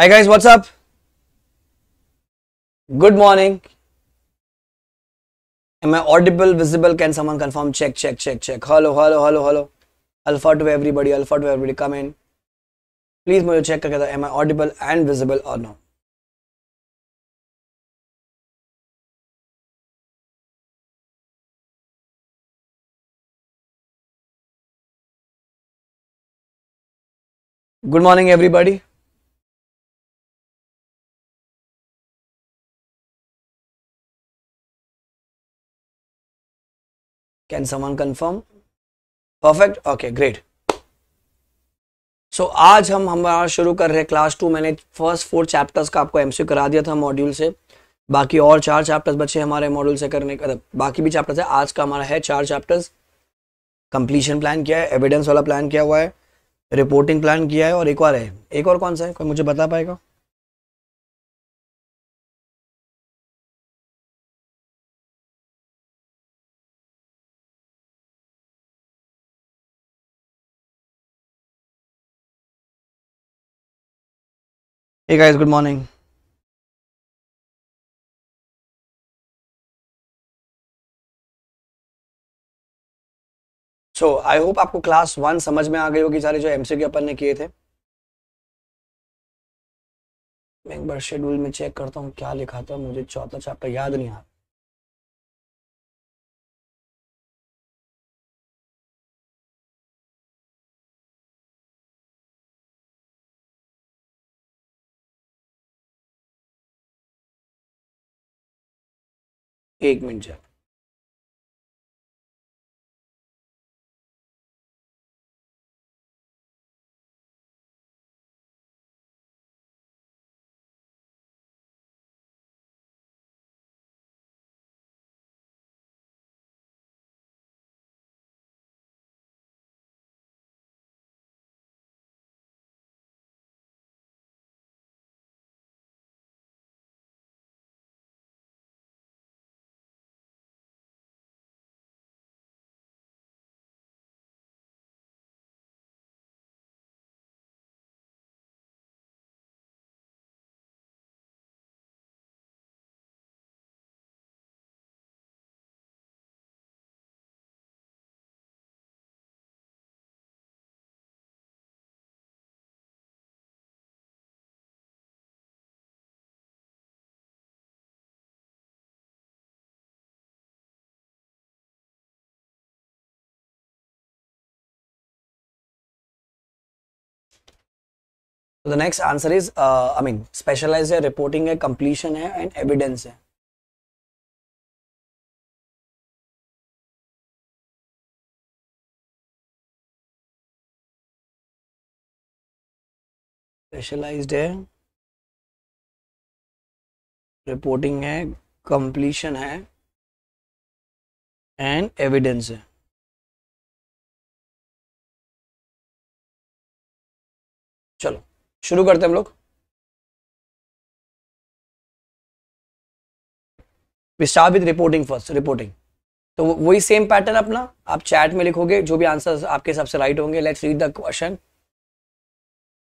Hi guys, what's up? Good morning. Am I audible, visible? Can someone confirm? Check, check, check, check. Hello, hello, hello, hello. Alpha to everybody, alpha to everybody. Come in. Please मुझे check करके बताओ, am I audible and visible or no? Good morning, everybody. Can someone confirm perfect okay great so आज हम हमारा शुरू कर रहे हैं क्लास टू मैंने फर्स्ट फोर चैप्टर्स का आपको एमसीयू करा दिया था मॉड्यूल से बाकी और चार चैप्टर्स बचे हमारे मॉड्यूल से करने का बाकी भी चैप्टर्स है आज का हमारा है चार चैप्टर्स कंप्लीशन प्लान किया है एविडेंस वाला प्लान किया हुआ है रिपोर्टिंग प्लान किया है और एक और है एक और कौन सा है कोई मुझे बता पाएगा Hey guys, good morning. So I hope आपको क्लास वन समझ में आ गई होगी सारे जो एमसीक्यू अपन ने किए थे मैं एक बार शेड्यूल में चेक करता हूँ क्या लिखा था मुझे चौथा चैप्टर याद नहीं आ रहा एक मिनट जा the next answer is I mean specialise है रिपोर्टिंग है कंप्लीशन है एंड एविडेंस है स्पेशलाइज्ड है रिपोर्टिंग है कंप्लीशन है एंड एविडेंस है चलो शुरू करते हैं हम लोग विस्थापित रिपोर्टिंग फर्स्ट रिपोर्टिंग तो वही सेम पैटर्न अपना आप चैट में लिखोगे जो भी आंसर आपके हिसाब से राइट होंगे let's read the question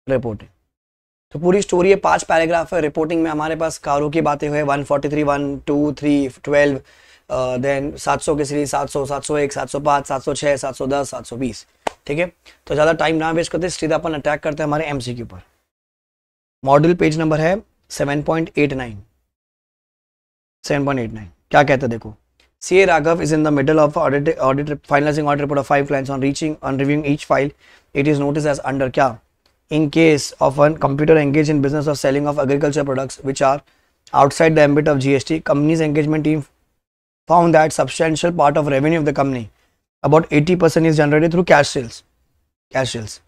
reporting तो पूरी स्टोरी है पांच पैराग्राफ है रिपोर्टिंग में हमारे पास कारों की बातें हुए one forty three one two three twelve then सात सौ की सीरीज सात सौ सात सौ एक सात सौ पाँच सात सौ छः सात सौ दस सात सौ बीस ठीक है तो ज़्यादा टाइम ना वेस्ट करते सीधा अपन अटैक करते हैं हमारे एम सी के ऊपर मॉड्यूल पेज नंबर है 7.89 7.89 क्या कहते देखो see Raghav is in the middle of audit audit finalising audit report of five clients on reaching on reviewing each file it is notice as under क्या in case of an computer engaged in business of selling of agriculture products which are outside the ambit of G S T companies engagement team found that substantial part of revenue of the company about eighty percent is generated through cash sales cash sales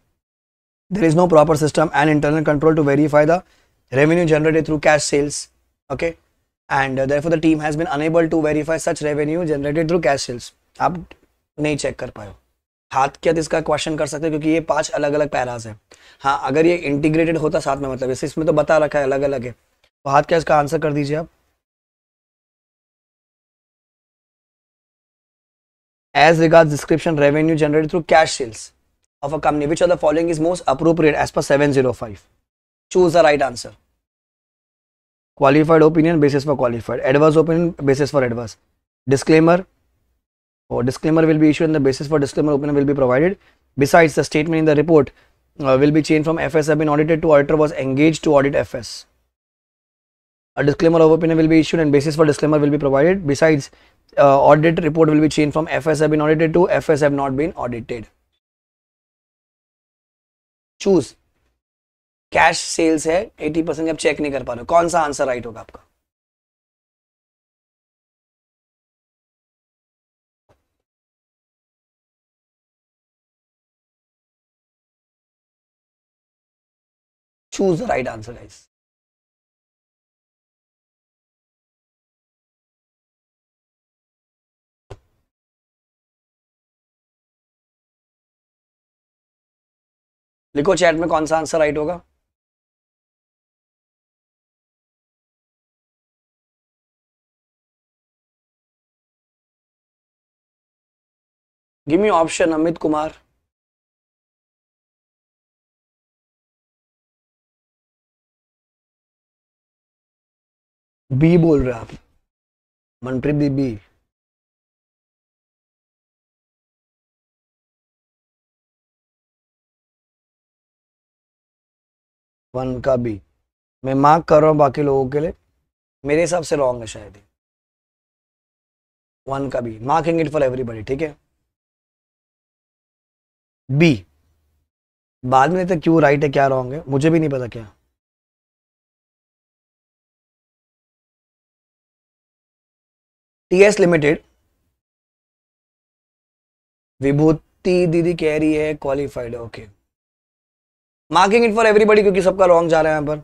there is no proper system and internal control to verify the revenue generated through cash sales okay and uh, therefore the team has been unable to verify such revenue generated through cash sales aap nahi check kar paye हाथ क्या इसका question कर सकते हैं क्योंकि ये पांच अलग अलग पैराज है हाँ अगर ये इंटीग्रेटेड होता साथ में मतलब इसमें तो बता रखा है अलग अलग है तो हाथ क्या इसका आंसर कर दीजिए आप as regard description revenue generate through cash sales of a company, which of the following is most appropriate as per 705? Choose the right answer. Qualified opinion, basis for qualified. Adverse opinion, basis for adverse. Disclaimer, or oh, disclaimer will be issued and the basis for disclaimer opinion will be provided. Besides, the statement in the report uh, will be changed from FS have been audited to auditor was engaged to audit FS. A disclaimer of opinion will be issued and basis for disclaimer will be provided. Besides, uh, audit report will be changed from FS have been audited to FS have not been audited. Choose cash sales है 80 percent आप check नहीं कर पा रहे कौन सा answer right होगा आपका choose the right answer guys लिखो चैट में कौन सा आंसर राइट होगा give me option Amit Kumar B बोल रहे आप मनप्रीत दी बी वन का बी मैं मार्क कर रहा हूँ बाकी लोगों के लिए मेरे हिसाब से रॉन्ग है शायद वन का B marking it for everybody ठीक है बी बाद में तो क्यों राइट है क्या रॉन्ग है मुझे भी नहीं पता क्या टी एस लिमिटेड विभूति दीदी कह रही है qualified okay okay. Marking it for everybody क्योंकि सबका रॉन्ग जा रहा है यहाँ पर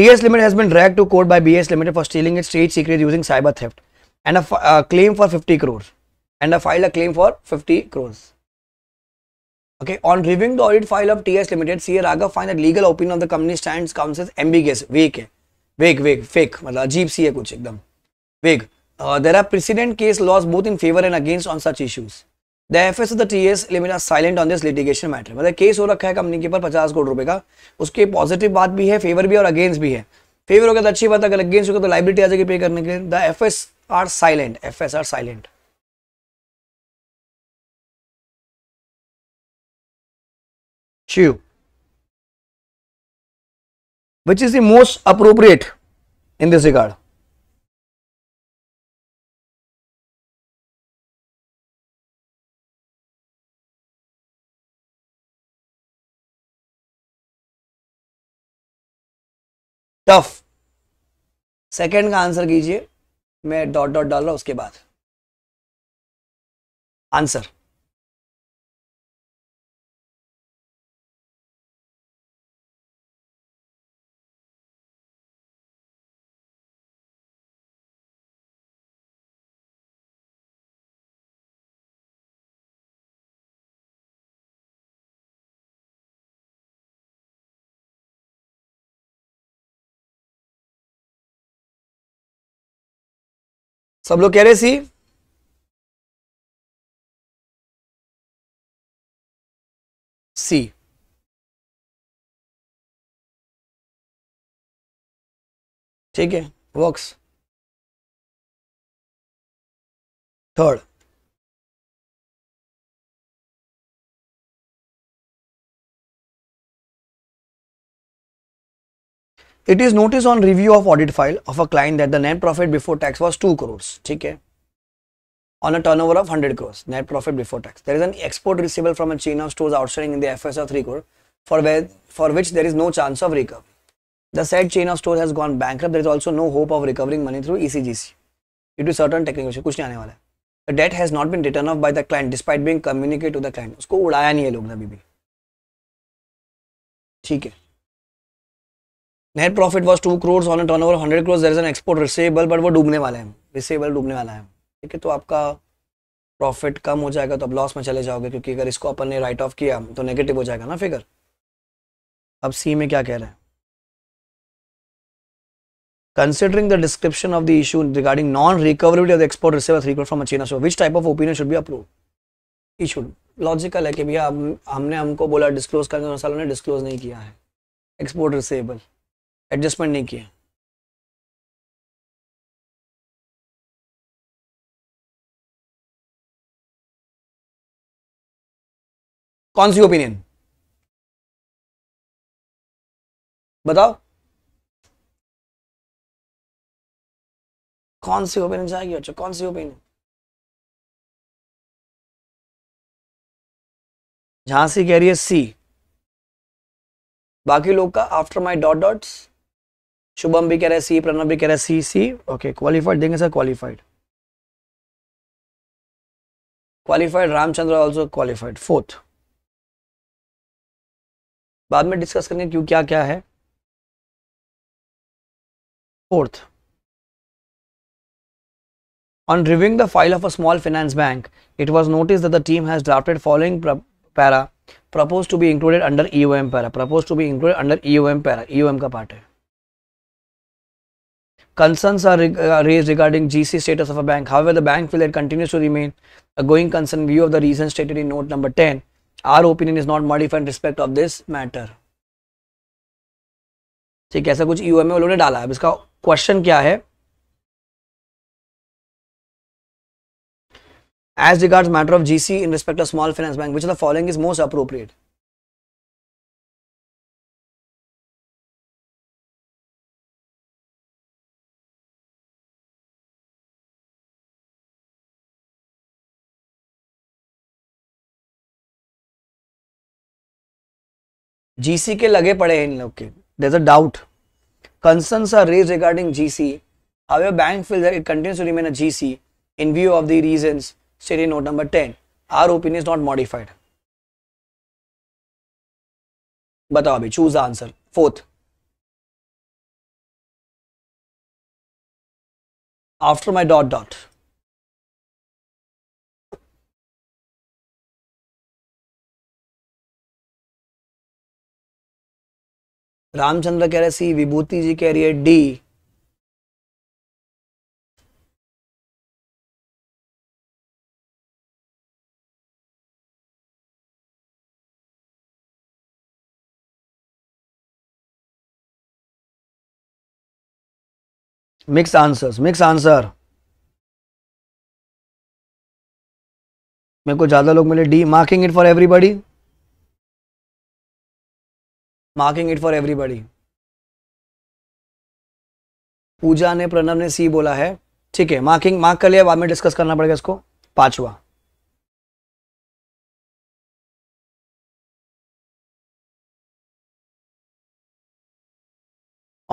TS Limited has been dragged to court by BS Limited for stealing its state secret using cyber theft and a uh, claim for 50 crores and a filed a claim for 50 crores. Okay, on reviewing the audit file of TS Limited, CA Raghav find that legal opinion of the company stands counts as ambiguous, vague है, vague, vague, fake, मतलब अजीब सी है कुछ एकदम, vague. Uh, there are precedent case laws both in favor and against on such issues. The F S the T S remain silent on this litigation matter मतलब case हो रखा है company के ऊपर पचास करोड़ रुपए का उसके पॉजिटिव बात भी है फेवर भी और अगेंस्ट भी है फेवर होगा तो अच्छी बात अगर अगेंस्ट होगा तो लाइबिलिटी आ जाएगी पे करने के लिए the F S are silent F S are silent शिव which is most appropriate in in this tough second का आंसर कीजिए मैं डॉट डॉट डाल रहा हूं उसके बाद आंसर सब लोग कह रहे सी सी ठीक है works third it is notice on review of audit file of a client that the net profit before tax was two crores ठीक है on a turnover of hundred crores net profit before tax there is an export receivable from a chain of store outstanding in the F S of three crore for वेद for which there is no chance of recover the said chain of store has gone bank there is also no hope of recovering money through E C to certain technical कुछ नहीं आने वाला है debt has not been written off by the client despite being communicate to the client उसको उड़ाया नहीं है लोग ने अभी भी ठीक है net profit was two crores on turnover hundred crores an export receivable but वो डूबने वाला है रिसेबल डूबने वाला है ठीक है तो आपका प्रॉफिट कम हो जाएगा तो आप लॉस में चले जाओगे क्योंकि अगर इसको अपन ने राइट ऑफ किया तो नेगेटिव हो जाएगा ना फिगर अब सी में क्या कह रहे हैं considering the description of the issue regarding non-recoverability of the export receivable recall from a China store, which type of opinion should be approved? It should. Logical है कि भैया हम हमने हमको बोला डिस्क्लोज करने सालों ने डिस्क्लोज नहीं किया है एक्सपोर्ट रिसेबल एडजस्टमेंट नहीं किया कौन सी ओपिनियन बताओ कौन सी ओपिनियन चाहिए अच्छा कौन सी ओपिनियन झांसी कह रही है सी बाकी लोग का after my dot dots Shubham भी कह रहे सी प्रणव भी कह रहे सी सी ओके क्वालिफाइड देंगे sir qualified qualified Ramchandra also qualified fourth बाद में डिस्कस करेंगे क्यों क्या क्या है fourth On reviewing the file of a small finance bank, it was noticed that the team has drafted following para proposed to be included under EOM para proposed to be included under EOM para EOM का part है Concerns are re raised regarding GC status of a bank. However, the bank will continues to remain a going concern view of the reasons stated in note number 10. Our opinion is not modified in respect of this matter. ठीक ऐसा कुछ you में उन्होंने डाला अब इसका question क्या है as regards matter of G C in respect of small finance bank which the following is most appropriate G C के लगे पड़े हैं इन लोग के there a doubt concerns are raise regarding G C how bank feel it continues to remain a G C in view of the reason state note number ten our opinion is not modified बताओ अभी choose the answer fourth after my dot dot Ramchandra कह रहे C Vibhuti ji कह रही है D mix answers mix answer मेरे को ज़्यादा लोग मिले D marking it for everybody marking it for everybody Pooja ने प्रणव ने सी बोला है ठीक है मार्किंग मार्क कर लिया बाद में डिस्कस करना पड़ेगा इसको पांचवा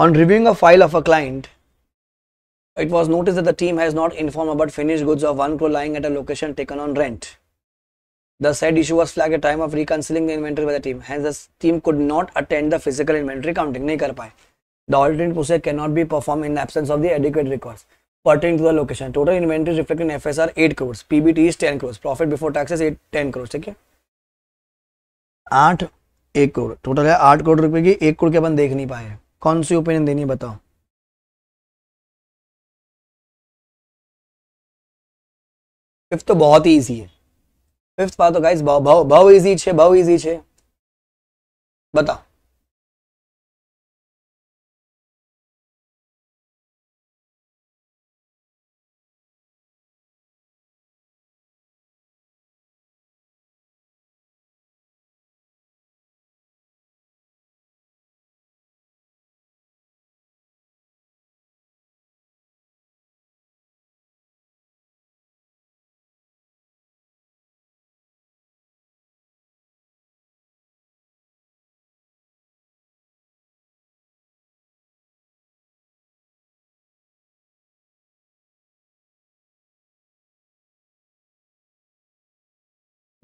on reviewing a file of a client it was notice team has not inform about finish goods of one crore lying at a location taken on rent The said issue was flagged at time of reconciling the inventory by the team. Hence, the team could not attend the physical inventory counting. नहीं कर पाए. The alternate process cannot be performed in absence of the adequate records. Pertaining to the location, total inventory reflected in FSR 8 crores, PBT is 10 crores, profit before taxes 8 10 crores. ठीक है? आठ एक crore total है आठ करोड़ रुपए की एक करोड़ के अपन देख नहीं पाए कौन सी ओपिनियन देनी है बताओ फिफ्थ तो बहुत ही ईजी है फिफ्थ पा तो गाइज बहु ईजी बहु ईजी बताओ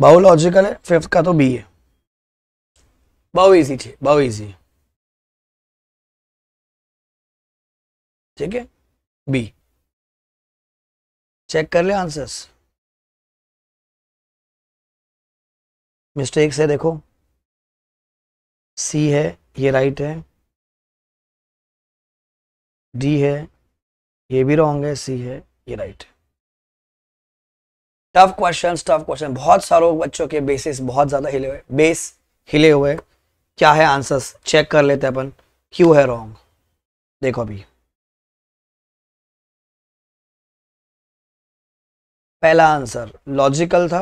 बाहु लॉजिकल है फिफ्थ का तो बी है बहु इजी थी बहु इजी ठीक है बी चेक कर ले आंसर्स मिस्टेक्स है देखो सी है ये राइट है डी है ये भी रॉन्ग है सी है ये राइट है टफ क्वेश्चन टफ क्वेश्चन बहुत सारे बच्चों के बेसिस बहुत ज्यादा हिले हुए बेस हिले हुए क्या है आंसर्स चेक कर लेते हैं अपन क्यों है रॉन्ग देखो अभी पहला आंसर लॉजिकल था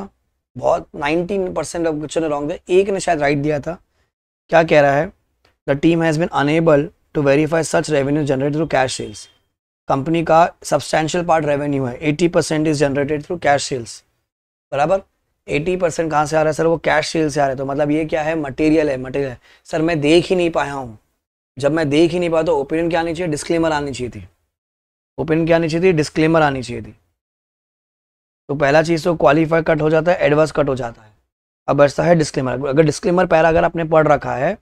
बहुत 19 परसेंट ऑफ बच्चों ने रॉन्ग दिया एक ने शायद राइट दिया था क्या कह रहा है the team has been unable to verify such revenue generate through cash sales company का सब्सटैंशियल पार्ट रेवेन्यू है eighty percent is generated through cash sales बराबर एटी परसेंट कहाँ से आ रहा है सर वो कैश सेल्स से आ रहा है तो मतलब ये क्या है मटेरियल है मटेरियल है सर मैं देख ही नहीं पाया हूँ जब मैं देख ही नहीं पाया तो ओपिनियन क्या आनी चाहिए डिस्क्लेमर आनी चाहिए थी ओपिनियन क्या आनी चाहिए थी डिस्क्लेमर आनी चाहिए थी तो पहला चीज़ तो क्वालिफाई कट हो जाता है एडवांस कट हो जाता है अब बचता है डिस्क्लेमर अगर डिस्क्लेमर पैरा अगर आपने पढ़ रखा है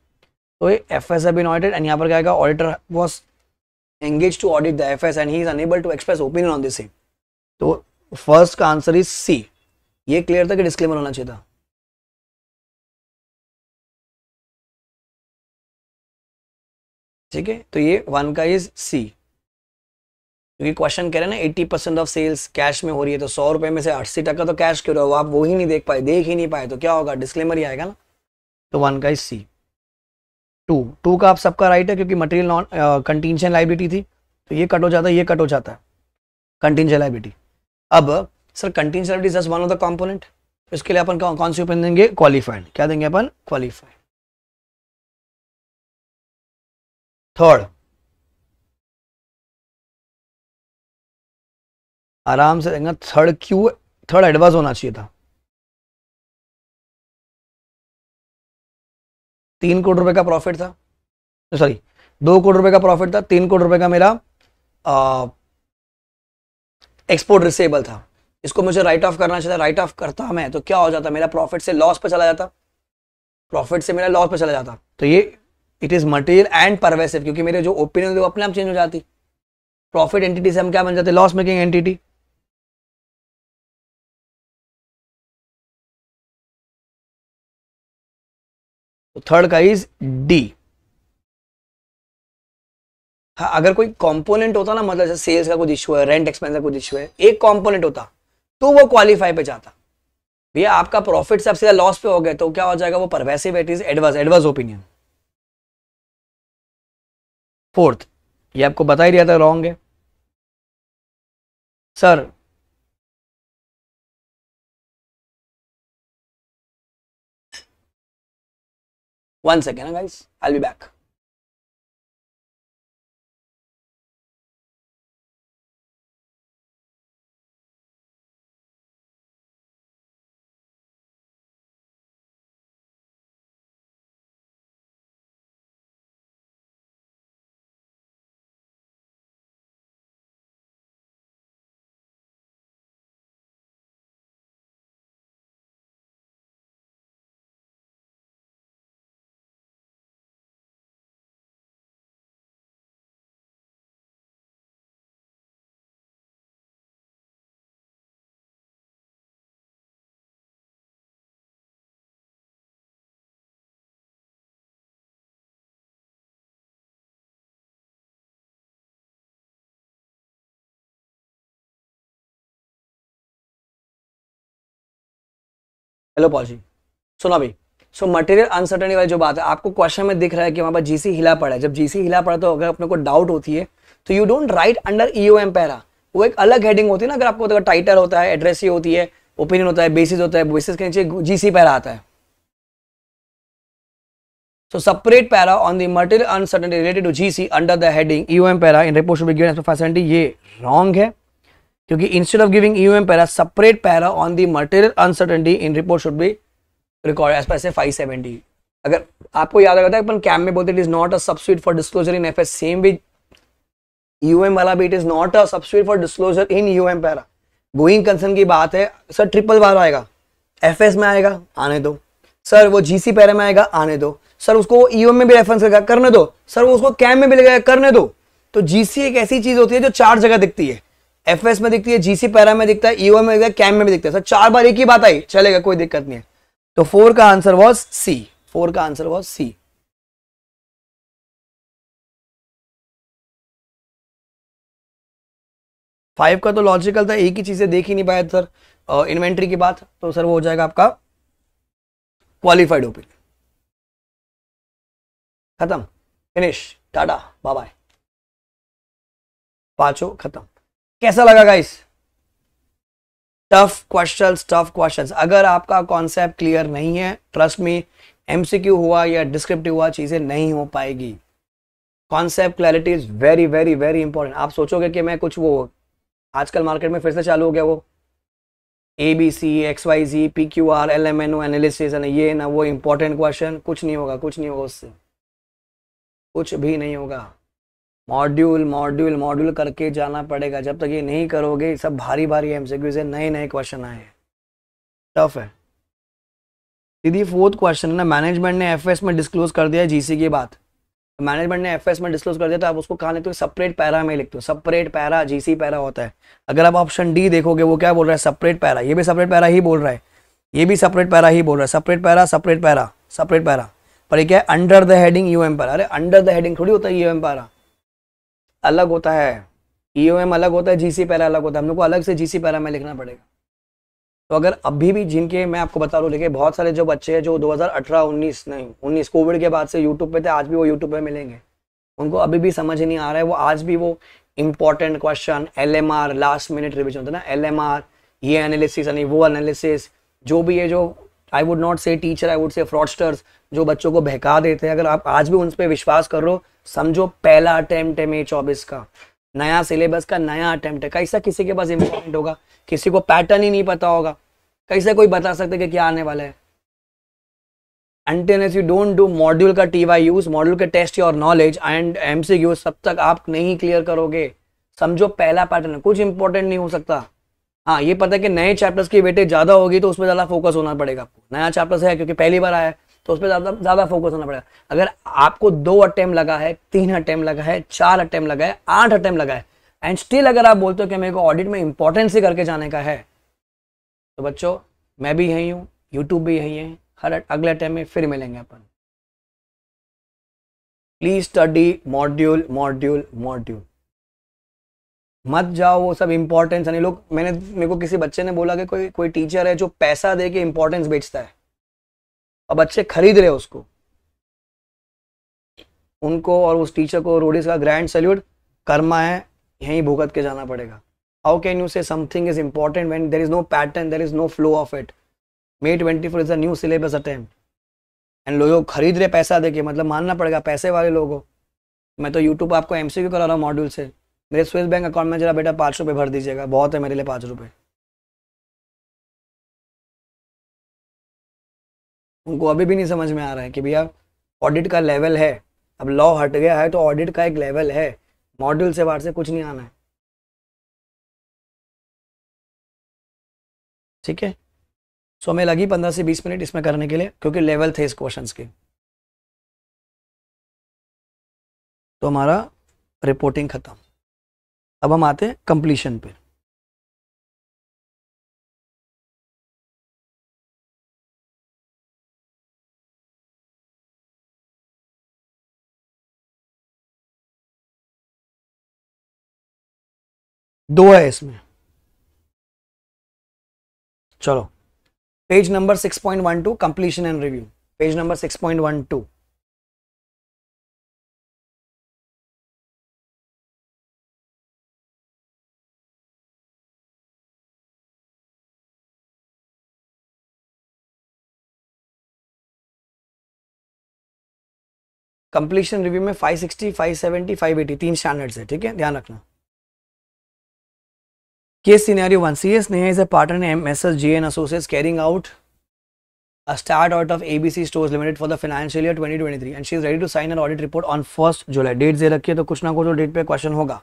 तो ये F S unaudited and यहाँ पर क्या आएगा auditor was engaged to audit the FS and he is unable to express opinion on the same. So तो first answer is C. ये clear था कि disclaimer होना चाहिए था ठीक है तो ये वन का इज सी क्योंकि क्वेश्चन कह रहे हैं ना eighty percent of sales cash में हो रही है तो सौ रुपए में से अस्सी टका तो कैश क्यों रहा हो आप वो ही नहीं देख पाए देख ही नहीं पाए तो क्या होगा डिस्क्लेमर ही आएगा ना तो वन का इज सी टू टू का आप सबका राइट है क्योंकि मटेरियल नॉन कंटीनशन लाइबिलिटी थी तो ये कट हो जाता है ये कट हो जाता है कंटीनशन लाइबिलिटी अब sir contingent liability just one of the component इसके लिए अपन कौन सी ओपन देंगे क्वालिफाइड क्या देंगे अपन क्वालिफाइड थर्ड आराम से देंगे थर्ड क्यू थर्ड एडवांस होना चाहिए था तीन करोड़ रुपए का प्रॉफिट था सॉरी दो करोड़ रुपए का प्रॉफिट था तीन करोड़ रुपए का मेरा एक्सपोर्ट रिसेबल था इसको मुझे राइट ऑफ करना चाहिए राइट ऑफ करता मैं तो क्या हो जाता मेरा प्रॉफिट से लॉस पर चला जाता प्रॉफिट से मेरा लॉस पर चला जाता तो ये it is material and pervasive क्योंकि मेरे जो ओपिनियन थे वो अपने आप चेंज हो जाती प्रॉफिट एंटिटी से हम क्या बन जाते लॉस मेकिंग एंटिटी तो थर्ड का इज डी हाँ अगर कोई कंपोनेंट होता ना मतलब सेल्स का कुछ इश्यू है रेंट एक्सपेंस का कुछ इश्यू है एक कंपोनेंट होता तो वो क्वालिफाई पे जाता भैया आपका प्रॉफिट सबसे ज्यादा लॉस पे हो गया तो क्या हो जाएगा वो pervasive it is adverse adverse opinion fourth ये आपको बता ही दिया था रॉन्ग है sir One second, guys. I'll be back. Hello Paul ji सुनो अभी सो मटेरियल अनसर्टनी वाली जो बात है आपको क्वेश्चन में दिख रहा है कि वहाँ पर जीसी हिला पड़ा है जब जीसी हिला पड़ा तो अगर अपने को डाउट होती है तो you don't write under E O M para वो एक अलग हेडिंग होती है ना अगर आपको अगर टाइटल होता है एड्रेस ही होती है ओपिनियन होता है बेसिस होता है बेसिस के नीचे जीसी पैरा आता है So separate para on the material uncertainty related to GC under the heading EOM para in report should be given as per facility. ये रॉन्ग है. क्योंकि instead of giving you para separate para on the material uncertainty in report should be record as per से seventy अगर आपको याद आता है अपन कैम में बोलते it is not a substitute for disclosure in F S same with E O M वाला भी it is not a substitute for disclosure in E O M para going concern की बात है सर ट्रिपल बार आएगा एफएस में आएगा आने दो सर वो जीसी पैरा में आएगा आने दो सर उसको ईओएम e में भी रेफरेंस करने दो सर वो उसको कैम में भी लगेगा करने दो तो जीसी एक ऐसी चीज होती है जो चार जगह दिखती है एफ एस में दिखती है जीसी पैरा में दिखता है ईओ e में दिखता है कैम में भी दिखता है सर चार बार एक ही बात आई चलेगा कोई दिक्कत नहीं है तो फोर का आंसर वॉज सी फोर का आंसर वॉज सी फाइव का तो लॉजिकल था एक ही चीजें देख ही नहीं पाया सर इन्वेंट्री की बात तो सर वो हो जाएगा आपका क्वालिफाइड ओपिन खत्म फिनिश टाटा बाय बाय पांचों खत्म कैसा लगा guys tough question tough question अगर आपका कॉन्सेप्ट क्लियर नहीं है ट्रस्ट में एमसीक्यू हुआ या डिस्क्रिप्टिव हुआ चीज़ें नहीं हो पाएगी concept clarity is very very very important आप सोचोगे कि मैं कुछ वो आजकल मार्केट में फिर से चालू हो गया वो A B C X Y G P Q R L M N O analysis ये ना वो इंपॉर्टेंट क्वेश्चन कुछ नहीं होगा कुछ नहीं होगा उससे कुछ भी नहीं होगा मॉड्यूल मॉड्यूल मॉड्यूल करके जाना पड़ेगा जब तक ये नहीं करोगे सब भारी भारी एम से नए नए क्वेश्चन आए हैं टफ है दीदी फोर्थ क्वेश्चन है ना मैनेजमेंट ने एफ में डिस्क्लोज कर दिया जीसी की बात मैनेजमेंट ने एफ में डिस्क्लोज कर दिया तो आप उसको कहाँ लिखते हो सेपरेट पैरा में लिखते हो सेपरेट पैरा जीसी पैरा होता है अगर आप ऑप्शन डी देखोगे वो क्या बोल रहा है सेपरेट पैरा ये भी सेपरेट पैरा ही बोल रहा है ये भी सेपरेट पैरा ही बोल रहा है separate para separate para separate para पर क्या है under the heading U M para अरे अंडर द हेडिंग थोड़ी होता है यू एम पैरा अलग होता है ई e अलग होता है जीसी पैरा अलग होता है हम लोग को अलग से जीसी पैरा में लिखना पड़ेगा तो अगर अभी भी जिनके मैं आपको बता रहा हूँ देखिए बहुत सारे जो बच्चे हैं जो 2018-19 नहीं 19 कोविड के बाद से यूट्यूब पे थे आज भी वो यूट्यूब पे मिलेंगे उनको अभी भी समझ नहीं आ रहा है वो आज भी वो important question L last minute revision होता है ना एल ये एनालिसिस यानी वो एनालिसिस जो भी ये जो I would not say teacher I would say fraudsters जो बच्चों को बहका देते हैं अगर आप आज भी उन पर विश्वास कर रहे हो समझो पहला अटैम्प्ट है मे चौबीस का नया सिलेबस का नया अटैम्प्ट है कैसा किसी के पास इम्पोर्टेंट होगा किसी को पैटर्न ही नहीं पता होगा कैसे कोई बता सकते कि क्या आने वाला है एंटेनस यू डोंट डू मॉड्यूल का टी वाई यूज मॉड्यूल के test your knowledge and M C Qs सब तक आप नहीं क्लियर करोगे समझो पहला पैटर्न कुछ इंपॉर्टेंट नहीं हो सकता हाँ ये पता है कि नए चैप्टर्स की वेटेज ज़्यादा होगी तो उसमें ज़्यादा फोकस होना पड़ेगा आपको नया चैप्टर्स है क्योंकि पहली बार आया है तो उसमें ज़्यादा ज़्यादा फोकस होना पड़ेगा अगर आपको दो अटैम्प लगा है तीन अटैम्प लगा है चार अटैम्प लगा है आठ अटैम्प लगा है एंड स्टिल अगर आप बोलते हो कि मेरे को ऑडिट में इंपॉर्टेंस ही करके जाने का है तो बच्चों मैं भी यहीं हूँ यूट्यूब भी यहीं है हर अगले अटैम्प में फिर मिलेंगे अपन please study module module module मत जाओ वो सब इम्पोर्टेंस यानी लोग मैंने मेरे को किसी बच्चे ने बोला कि कोई कोई टीचर है जो पैसा दे के इम्पोर्टेंस बेचता है और बच्चे खरीद रहे उसको उनको और उस टीचर को रोडिस का ग्रैंड सैल्यूट कर्मा है यहीं भुगत के जाना पड़ेगा how can you say something is important when there is no pattern there is no flow of it May twenty four is a new syllabus attempt and लोग खरीद रहे पैसा दे के मतलब मानना पड़ेगा पैसे वाले लोगों मैं तो यूट्यूब आपको एम सी क्यू करा रहा हूँ मॉड्यूल से मेरे स्विस बैंक अकाउंट में जरा बेटा पाँच रुपये भर दीजिएगा बहुत है मेरे लिए पाँच रुपये उनको अभी भी नहीं समझ में आ रहा है कि भैया ऑडिट का लेवल है अब लॉ हट गया है तो ऑडिट का एक लेवल है मॉड्यूल से बाहर से कुछ नहीं आना है ठीक है सो हमें लगी पंद्रह से बीस मिनट इसमें करने के लिए क्योंकि लेवल थे इस क्वेश्चन के तो हमारा रिपोर्टिंग ख़त्म अब हम आते हैं कंप्लीशन पे दो है इसमें चलो page number 6.12 completion and review page number 6.12 completion review में 560, 570, 580 तीन स्टैंडर्ड्स है ठीक है ध्यान रखना case scenario one C S Neha is a partner M S S G N associate carrying out a stat audit of A B C stores limited for the financial year 2023 and she is ready to sign an audit report on first July date दे रखिए तो कुछ ना कुछ date तो पे question होगा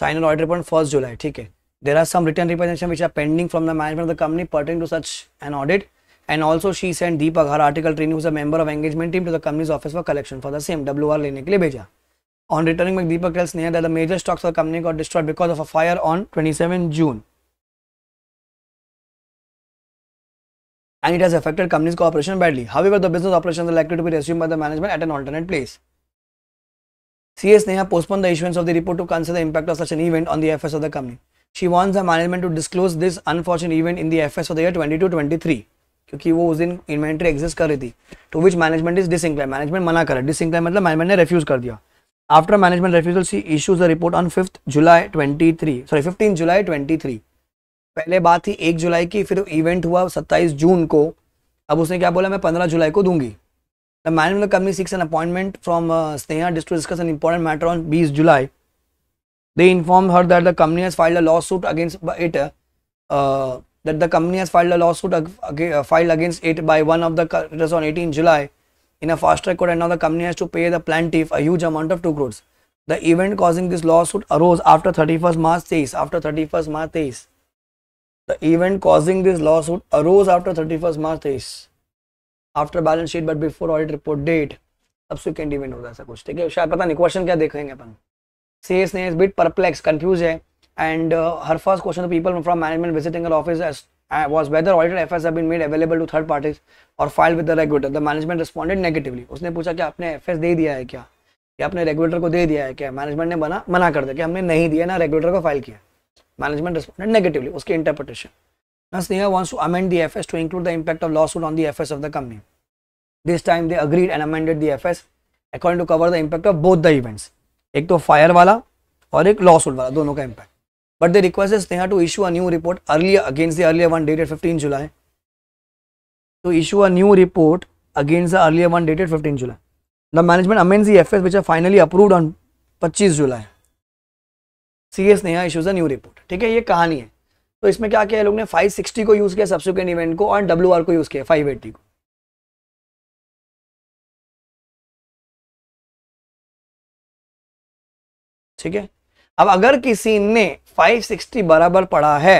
sign an audit report first July ठीक है there are some written representation which are pending from the management of the company pertaining to such an audit and also she sent Deepak, her article trainee who is a member of engagement team to the company's office for collection for the same WR लेने के लिए भेजा. On returning back, Deepak tells Neha that the major stocks of the company got destroyed because of a fire on 27 June. And it has affected company's cooperation badly. However, the business operations are likely to be resumed by the management at an alternate place. CS Neha postponed the issuance of the report to consider the impact of such an event on the FS of the company. She wants the management to disclose this unfortunate event in the FS of the year 22-23. क्योंकि वो उस दिन inventory exist कर रही थी to which management is disincline management मना कर disincline मतलब मैनेजमेंट ने रिफ्यूज कर दिया after management refusal she issues the report on fifth July twenty three sorry fifteen July twenty three पहले बात थी एक जुलाई की फिर इवेंट हुआ सत्ताईस जून को अब उसने क्या बोला मैं पंद्रह जुलाई को दूंगी the management company seeks an appointment from Sneha dis discuss an important matter on बीस जुलाई they inform her that the company has filed a lawsuit against it that the company has filed a lawsuit ag ag filed against it by one of the creditors on 18 July in a fast track court and now the company has to pay the plaintiff a huge amount of 2 crores. The event causing this lawsuit arose after 31st March 23. After 31st March 23. The event causing this lawsuit arose after 31st March 23. after balance sheet but before audit report date subsequent event होता है ऐसा कुछ ठीक है शायद पता नहीं question क्या देखेंगे अपन सी एस ने बिट परप्लेक्स कंफ्यूज है And uh, her first question to people from management visiting her office as, uh, was whether audited FS have been made available to third parties or filed with the regulator. The management responded negatively. उसने पूछा कि आपने FS दे दिया है क्या या आपने regulator को दे दिया है क्या management ने बना मना कर दिया कि हमने नहीं दिया ना regulator को file किया management responded negatively. उसकी interpretation. Now Sneha wants to amend the FS to include the impact of lawsuit on the FS of the company. This time they agreed and amended the FS according to cover the impact of both the events. एक तो fire वाला और एक lawsuit वाला दोनों का impact. but they requested Sneha to issue a new report earlier against the earlier one dated 15 July. To issue a new report against the earlier one dated 15 July. The management amends the FS which are finally approved on 25 July. C S Neha issues a new report ठीक है ये कहानी है तो इसमें क्या किया लोग ने 560 को यूज़ किया सब्सिक्वेंट इवेंट को और डब्ल्यू आर को यूज़ किया 580 को ठीक है अब अगर किसी ने 560 बराबर पढ़ा है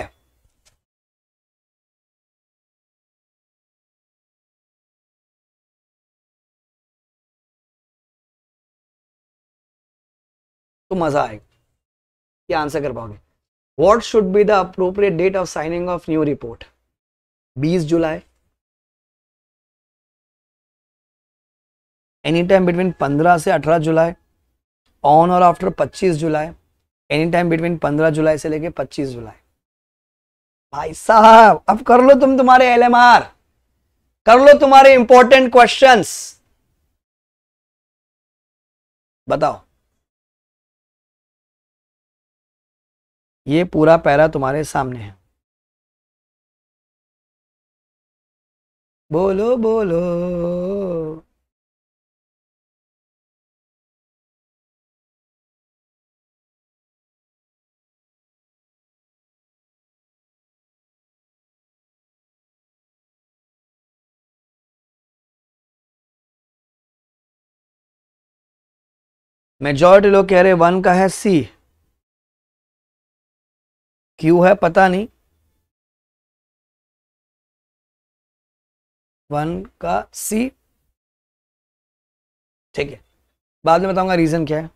तो मजा आएगा क्या आंसर कर पाओगे what should be the appropriate date of signing of new report 20 July any time between 15 से 18 जुलाई ऑन और after 25 July any time between पंद्रह जुलाई से लेके पच्चीस जुलाई भाई साहब अब कर लो तुम तुम्हारे एलएमआर कर लो तुम्हारे इंपॉर्टेंट क्वेश्चंस बताओ ये पूरा पैरा तुम्हारे सामने है बोलो बोलो मेजोरिटी लोग कह रहे वन का है सी क्यू है पता नहीं वन का सी ठीक है बाद में बताऊंगा रीजन क्या है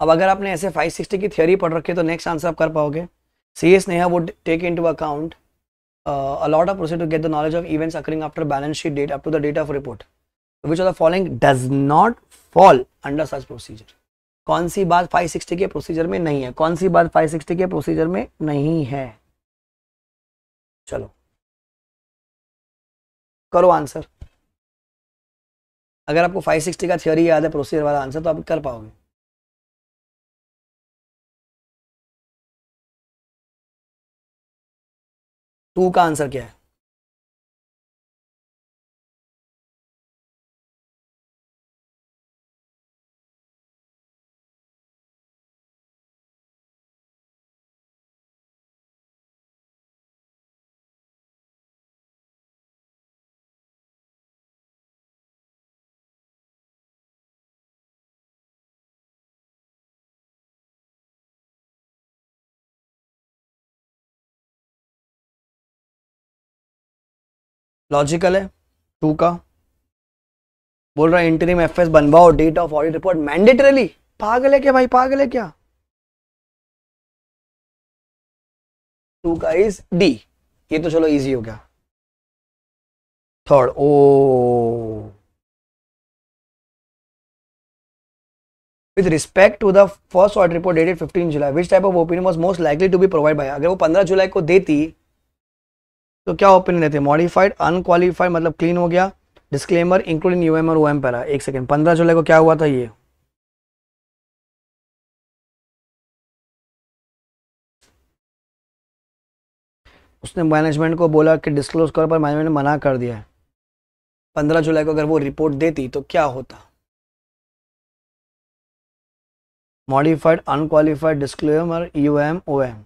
अब अगर आपने ऐसे 560 की थियोरी पढ़ रखी है तो नेक्स्ट आंसर आप कर पाओगे C S Neha would take into account uh, a lot of process to get the knowledge of events occurring after balance sheet date up to the date of report which of the following does not fall under such procedure कौन सी बात 560 के procedure में नहीं है कौन सी बात 560 के procedure में नहीं है चलो करो आंसर अगर आपको 560 का थ्योरी याद है प्रोसीजर वाला आंसर तो आप कर पाओगे टू का आंसर क्या है लॉजिकल है टू का बोल रहा है इंटरिम एफ एस बनवाओ date of audit report mandatorily पागल है क्या भाई पागल है क्या टू का इज डी ये तो चलो इजी हो गया थर्ड ओ with respect to the first audit report dated 15 July, which type of opinion was most likely to be provided by? अगर वो 15 जुलाई को देती तो क्या ओपिनियन देते हैं मॉडिफाइड अनक्वालिफाइड मतलब क्लीन हो गया डिस्क्लेमर इंक्लूडिंग यू एम और ओ एम पैरा एक सेकेंड पंद्रह जुलाई को क्या हुआ था ये उसने मैनेजमेंट को बोला कि डिस्क्लोज करो पर मैनेजमेंट ने मना कर दिया है पंद्रह जुलाई को अगर वो रिपोर्ट देती तो क्या होता modified unqualified disclaimer U M O M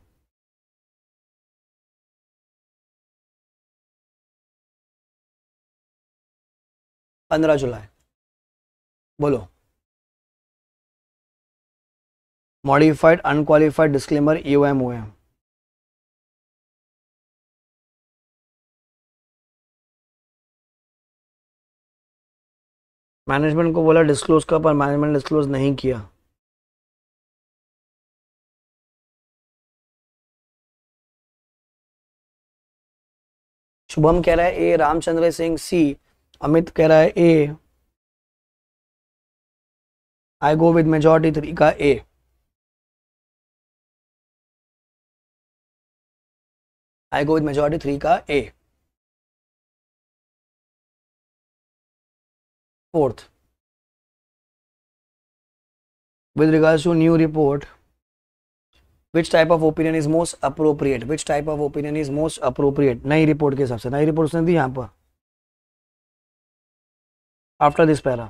पंद्रह जुलाई बोलो modified unqualified disclaimer U M O M management को बोला डिस्क्लोज का पर मैनेजमेंट डिस्क्लोज नहीं किया शुभम कह रहा है ए रामचंद्र सिंह सी अमित कह रहा है A I go with majority three का A I go with majority three का A fourth with regards to new report which type of opinion is most appropriate which type of opinion is most appropriate नई रिपोर्ट के हिसाब से नई रिपोर्ट उसने दी यहां पर after this para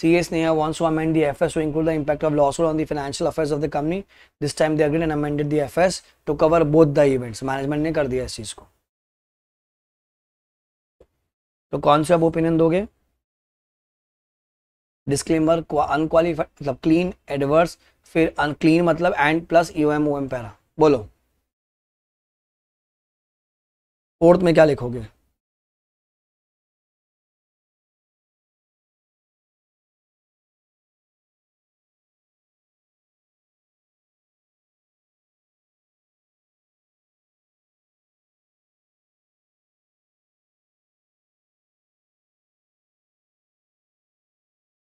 C S ने wants to amend the F S to include the impact of loss on the financial affairs of the company this time they agreed and amended the F S to cover both the events management ने कर दिया इस चीज को तो कौन से अब ओपिनियन दोगे डिस्क्लेमर अनक्वालिफाइड मतलब क्लीन एडवर्स फिर अनक्लीन मतलब and plus U M O M para बोलो फोर्थ में क्या लिखोगे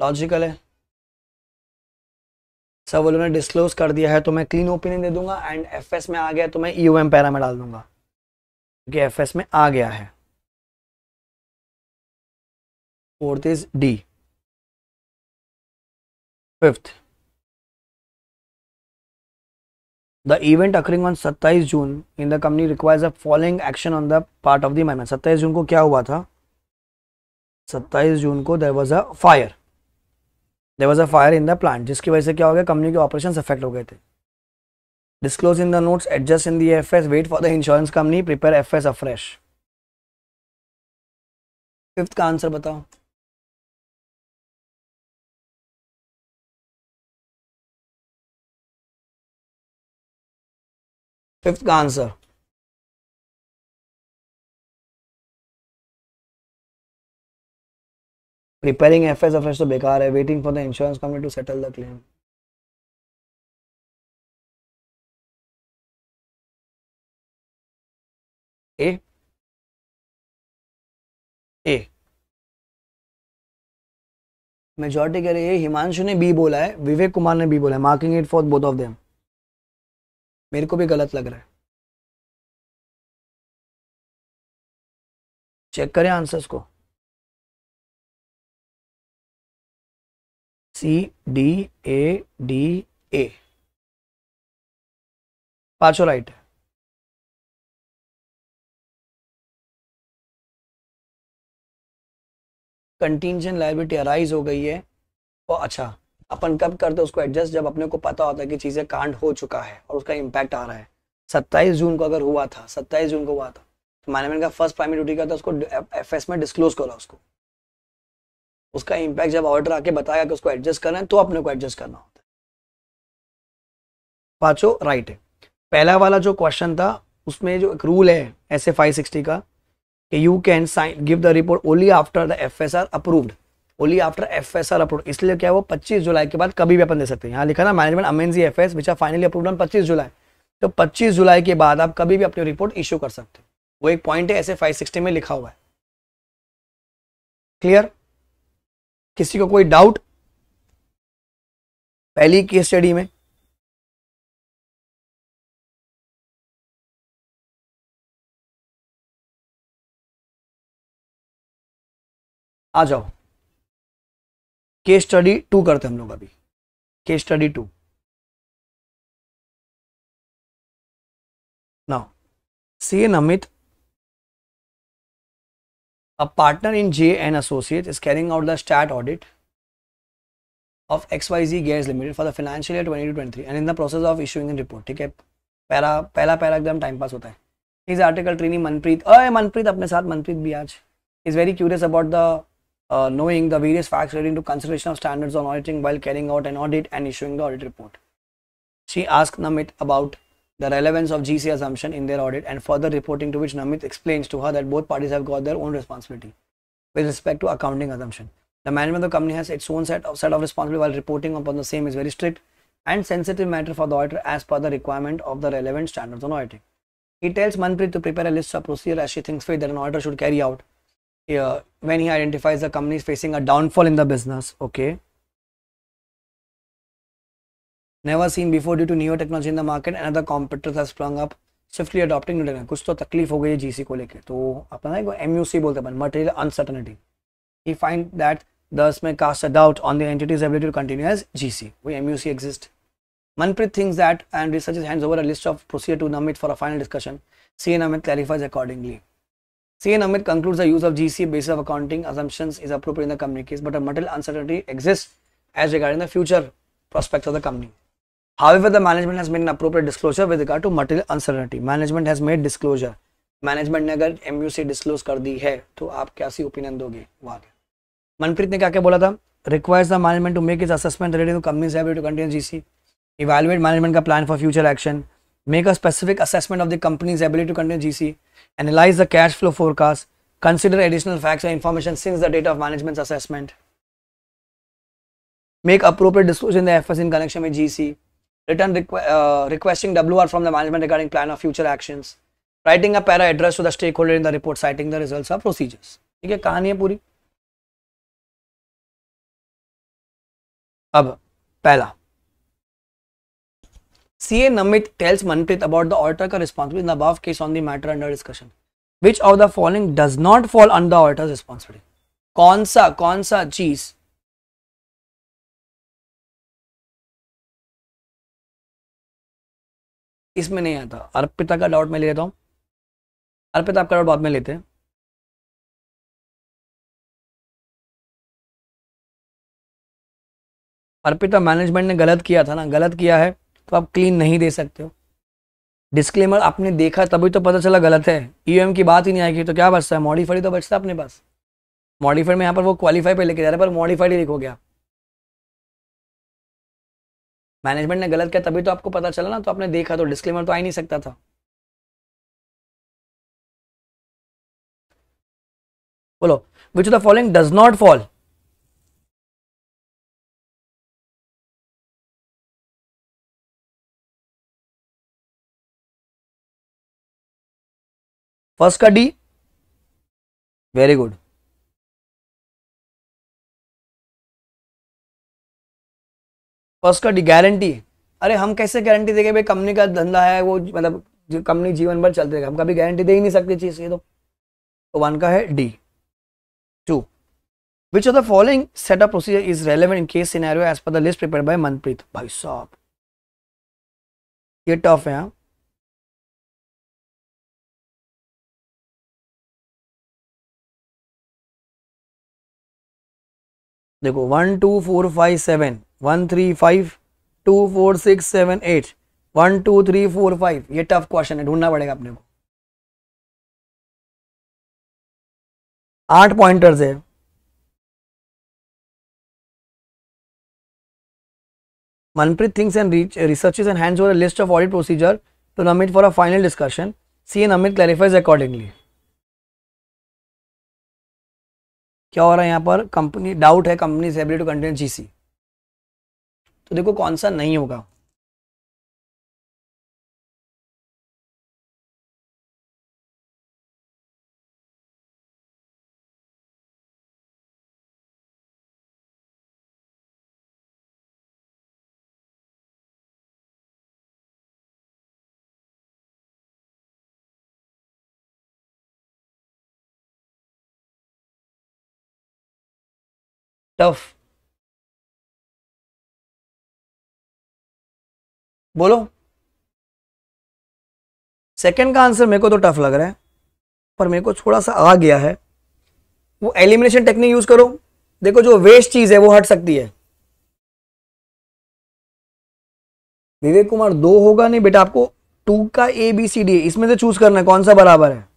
लॉजिकल है सब उन्होंने डिस्क्लोज कर दिया है तो मैं क्लीन ओपिनियन दे दूंगा एंड एफएस में आ गया तो मैं ईओएम e पैरा में डाल दूंगा क्योंकि तो एफएस में आ गया है fourth is D fifth the event occurring on 27 June in the company requires a following action on the part of the manner 27 जून को क्या हुआ था सत्ताईस जून को there was a fire there was a fire in the plant जिसकी वजह से क्या हो गया कंपनी के ऑपरेशन अफेक्ट हो गए थे disclose in the notes adjust in the F S wait for the insurance company prepare F S afresh fifth का आंसर बताओ फिफ्थ का answer preparing F S F तो बेकार है waiting for the insurance company to settle the claim A A majority कह रही है हिमांशु ने बी बोला है विवेक कुमार ने बी बोला है marking it for both of them मेरे को भी गलत लग रहा है चेक करें आंसर्स को C D A D A पांचो राइट है लाइबिलिटी अराइज हो गई है और अच्छा अपन कब करते उसको एडजस्ट जब अपने को पता होता है कि चीज़ें कांड हो चुका है और उसका इंपैक्ट आ रहा है सत्ताईस जून को अगर हुआ था सत्ताईस जून को हुआ था तो मैनेजमेंट का फर्स्ट प्राइमरी ड्यूटी का था उसको एफ में डिस्क्लोज करा उसको उसका इम्पैक्ट जब ऑर्डर आके बताया कि उसको एडजस्ट करना है तो अपने को एडजस्ट करना होता है पाँचों राइट है पहला वाला जो क्वेश्चन था उसमें जो एक रूल है एस एफ फाइव सिक्सटी का कि you can sign give the report only after the F S are approved only after F S are approve इसलिए क्या वो 25 जुलाई के बाद कभी भी अपन दे सकते हैं यहाँ लिखा ना management amends F S which are finally approve on पच्चीस जुलाई तो 25 जुलाई के बाद आप कभी भी अपनी रिपोर्ट इशू कर सकते हो वो एक पॉइंट है ऐसे 560 में लिखा हुआ है क्लियर किसी को कोई डाउट पहली केस स्टडी में आ जाओ केस स्टडी टू करते हम लोग अभी case study two now an Amit A partner in J and Associates is carrying out the stat audit of XYZ gas Limited for the financial year 22-23 and in the process of issuing a report. ठीक है पहला पहला para एकदम time pass होता है article article manpreet oh अरे मनप्रीत अपने साथ मनप्रीत भी आज is very curious about the Uh, knowing the various facts relating to consideration of standards on auditing while carrying out an audit and issuing the audit report. She asked Namit about the relevance of GC assumption in their audit and further reporting to which Namit explains to her that both parties have got their own responsibility with respect to accounting assumption. The management of the company has its own set of, set of responsibility while reporting upon the same is very strict and sensitive matter for the auditor as per the requirement of the relevant standards on auditing. He tells Manpreet to prepare a list of procedures as she thinks fit that an auditor should carry out uh, when he identifies the company is facing a downfall in the business. Okay, never seen before due to neo technology in the market and other competitors have sprung up swiftly adopting new technology कुछ तो तकलीफ हो गई है GC को लेके तो अपना ना एम यू सी बोलते हैं material uncertainty he find that दस में cast a doubt on the entity's ability to continue as G C M U C exist Manpreet thinks that and researchers hands over a list of procedure to Namit for a final discussion. CN Amit clarifies accordingly. CN Amit concludes the use of GC basis of accounting assumptions is appropriate in the company case, but a material uncertainty exists as regarding the future prospects of the company. However, the management has made an appropriate disclosure with regard to material uncertainty. Management has made disclosure. Management ने अगर M disclose कर दी है तो आप कैसी opinion दोगे वहाँ मनप्रीत ने क्या क्या बोला था requires the management to make is assessment related to company's ability to contain GC evaluate management का plan for future action make a specific assessment of the company's ability to contain GC analyse the cash flow forecast consider additional facts or information since the date of management's assessment make appropriate disclosure in the fs in connection with gc written requ uh, requesting WR from the management regarding plan of future actions, writing a para address to the stakeholder in the report citing the results of procedures. ठीक है कहानी है पूरी अब पहला CA Namit tells Manprit about the auditor ka responsibility in the case on on matter under discussion which of the following does not fall under under auditor's responsibility? कौन सा कौन सा चीज़ इसमें नहीं आता अर्पिता का डाउट मैं ले लेता हूँ अर्पिता आपका डाउट बाद में लेते हैं अर्पिता मैनेजमेंट ने गलत किया था ना गलत किया है तो आप क्लीन नहीं दे सकते हो डिस्क्लेमर आपने देखा तभी तो पता चला गलत है ईएम e की बात ही नहीं आएगी तो क्या बचता है मॉडिफाइड तो बचता है अपने पास मॉडिफाइड में यहाँ पर वो क्वालिफाई पे लेके जा रहा है पर मॉडिफाइड ही लिखोगे आप मैनेजमेंट ने गलत किया तभी तो आपको पता चला ना तो आपने देखा तो डिस्क्लेमर तो आ ही नहीं सकता था बोलो which the following does not fall first का D very good first guarantee अरे हम कैसे गारंटी देंगे भाई कंपनी का धंधा है वो मतलब कंपनी जीवन भर चलते रहेगा हम कभी गारंटी दे ही नहीं सकती चीज़ ये तो वन तो का है D two which of the following setup procedure is relevant in case scenario as per the list prepare by Manpreet भाई साहब ये टफ है हाँ। देखो one two four five seven one three five two four six seven eight one two three four five ये tough question है ढूंढना पड़ेगा अपने को आठ पॉइंटर्स है Manpreet things and reach researches and hands over list of audit procedure to नमिट for a final discussion C N Amit clarifies accordingly क्या हो रहा है यहाँ पर कंपनी डाउट है कंपनी से टू कंटेंट जीसी तो देखो कौन सा नहीं होगा टफ बोलो सेकंड का आंसर मेरे को तो टफ लग रहा है पर मेरे को थोड़ा सा आ गया है वो एलिमिनेशन टेक्निक यूज करो देखो जो वेस्ट चीज है वो हट सकती है विवेक कुमार दो होगा नहीं बेटा आपको टू का ए बी सी डी इसमें से चूज करना है कौन सा बराबर है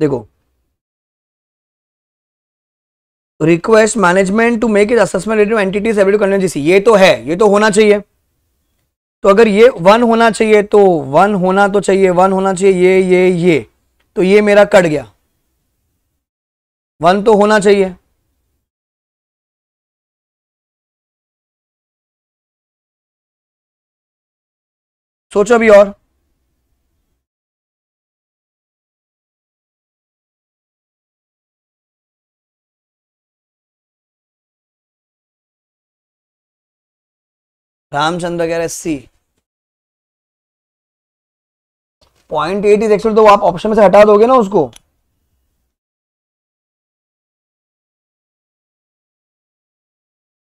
देखो request management to make is assessment relative entity's ये तो है ये तो होना चाहिए तो अगर ये वन होना चाहिए तो वन होना तो चाहिए वन होना चाहिए ये ये ये तो ये मेरा कट गया वन तो होना चाहिए सोचो अभी और रामचंद्र कह रहे C point eight is actual तो आप ऑप्शन में से हटा दोगे ना उसको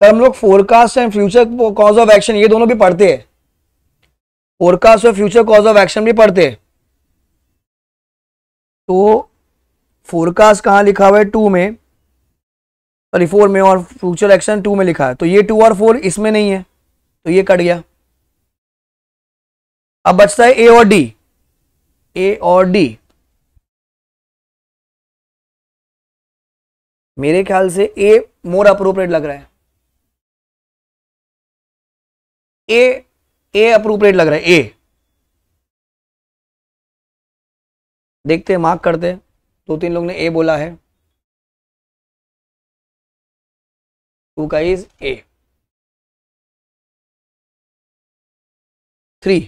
सर हम लोग forecast and future cause of action ये दोनों भी पढ़ते हैं फोरकास्ट और फ्यूचर कॉज ऑफ एक्शन भी पढ़ते हैं तो फोरकास्ट कहाँ लिखा हुआ है टू में सॉरी फोर में और फ्यूचर एक्शन टू में लिखा है तो ये टू और फोर इसमें नहीं है तो ये कट गया अब बचता है ए और डी ए और डी मेरे ख्याल से ए मोर अप्रोप्रिएट लग रहा है ए ए अप्रोप्रिएट लग रहा है ए देखते हैं मार्क करते हैं दो तीन लोग ने ए बोला है टू का इज ए 3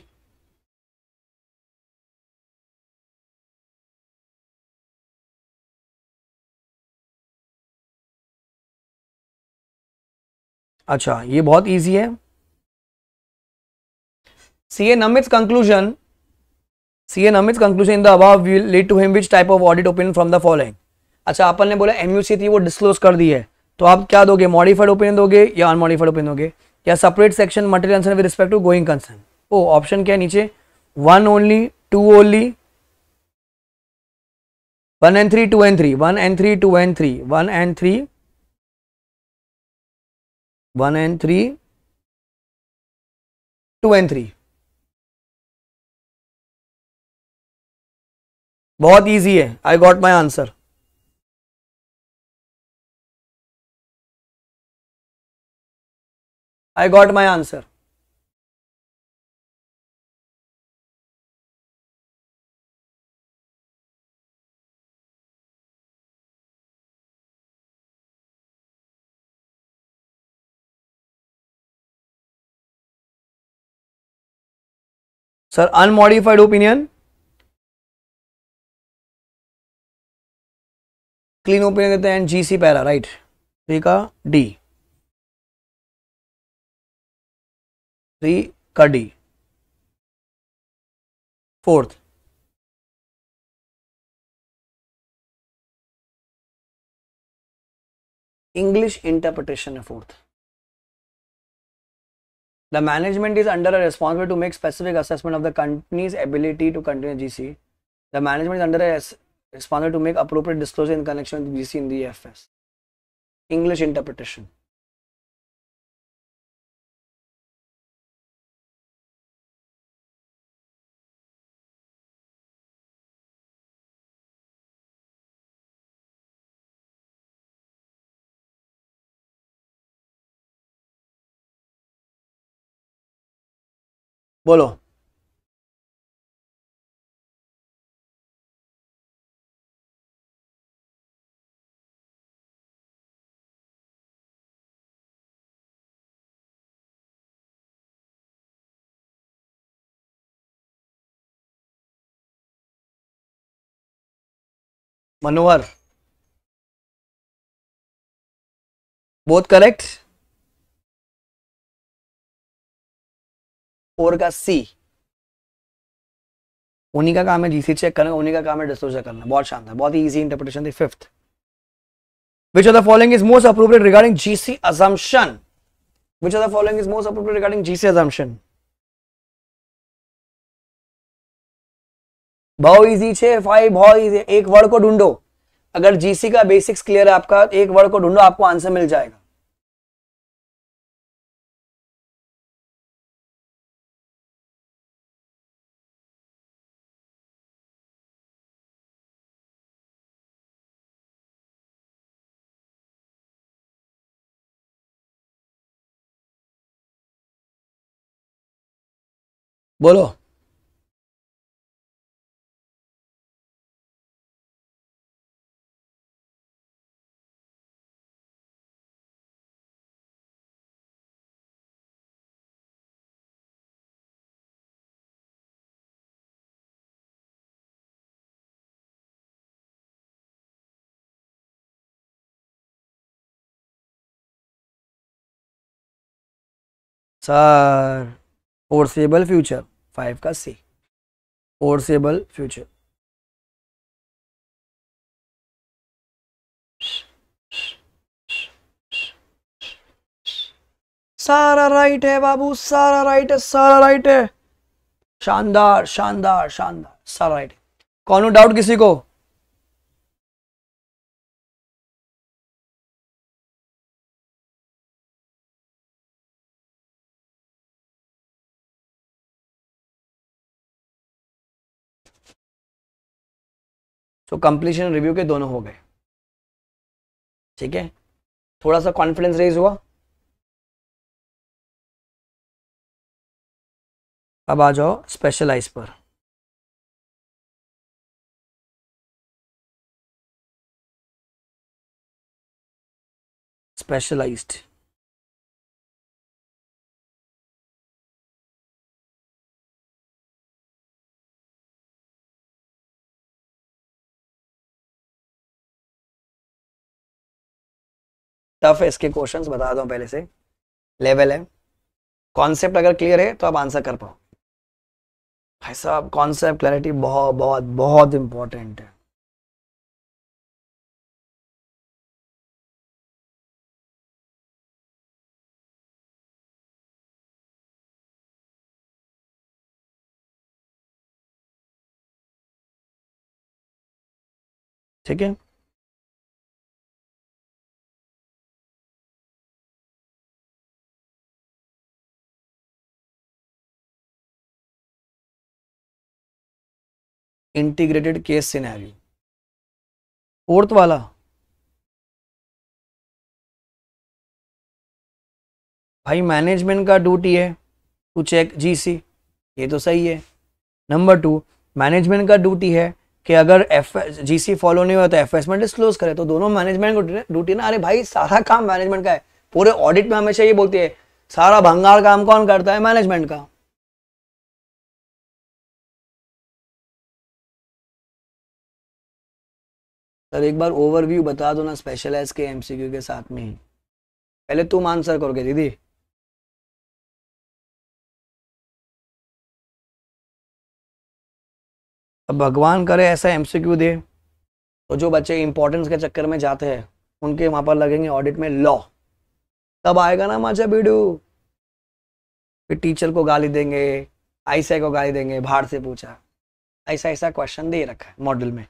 अच्छा ये बहुत इजी है C N Amit conclusion C N इथ conclusion in the above will lead to him which type of audit opinion from the following अच्छा अपन ने बोला एमयूसी थी वो डिस्क्लोज कर दी है तो आप क्या दोगे मॉडिफाइड ओपिनियन दोगे या अनमॉडिफाइड ओपिनियन दोगे या separate section material with respect to going concern ओ ऑप्शन क्या नीचे one only two only one and three two and three one and three two and three one and three one and three two and three बहुत easy है I got my answer I got my answer sir unmodified opinion clean opinion देते हैं G C para right three का D three का D fourth English interpretation है fourth The management is under a responsibility to make specific assessment of the company's ability to continue GC. The management is under a responsibility to make appropriate disclosure in connection with GC in the EFS. English interpretation. बोलो मनोहर both correct four का सी उन्हीं का काम है GC check करना उन्हीं का काम है डिस्टोर चेक करना बहुत शानदार बहुत ही ईजी इंटरप्रिटेशन थी fifth which of the following is most appropriate regarding GC assumption which of the following is most appropriate regarding GC assumption बहुत इजी छे फाइव बहुत इजी एक वर्ड को ढूंढो अगर जीसी का बेसिक्स क्लियर है आपका एक वर्ड को ढूंढो आपको आंसर मिल जाएगा बोलो सर फोर्सेबल फ्यूचर फाइव का सी फोर्सेबल फ्यूचर सारा राइट है बाबू सारा राइट है सारा राइट है शानदार शानदार शानदार सारा राइट है कौन डाउट किसी को सो कंप्लीशन रिव्यू के दोनों हो गए ठीक है थोड़ा सा कॉन्फिडेंस रेज हुआ अब आ जाओ स्पेशलाइज पर स्पेशलाइज्ड टफ है इसके क्वेश्चंस बता दो पहले से लेवल है कॉन्सेप्ट अगर क्लियर है तो आप आंसर कर पाओ भाई साहब कॉन्सेप्ट क्लैरिटी बहुत बहुत बहुत इंपॉर्टेंट है ठीक है इंटीग्रेटेड केस सिनेरियो फोर्थ वाला भाई मैनेजमेंट का ड्यूटी है टू चेक जीसी ये तो सही है नंबर टू मैनेजमेंट का ड्यूटी है कि अगर एफ जीसी फॉलो नहीं हुआ तो एफ एसमेंट में डिस्क्लोज करे तो दोनों मैनेजमेंट को ड्यूटी ना अरे भाई सारा काम मैनेजमेंट का है पूरे ऑडिट में हमेशा ये बोलती है सारा भंगार काम कौन करता है मैनेजमेंट का सर एक बार ओवरव्यू बता दो ना स्पेशलाइज के एमसीक्यू के साथ में पहले तुम आंसर करोगे दीदी अब भगवान करे ऐसा एमसीक्यू दे तो जो बच्चे इंपॉर्टेंस के चक्कर में जाते हैं उनके वहाँ पर लगेंगे ऑडिट में लॉ तब आएगा ना माचा बीडू फिर टीचर को गाली देंगे आईसीआई को गाली देंगे बाहर से पूछा ऐसा ऐसा क्वेश्चन दे रखा है मॉडल में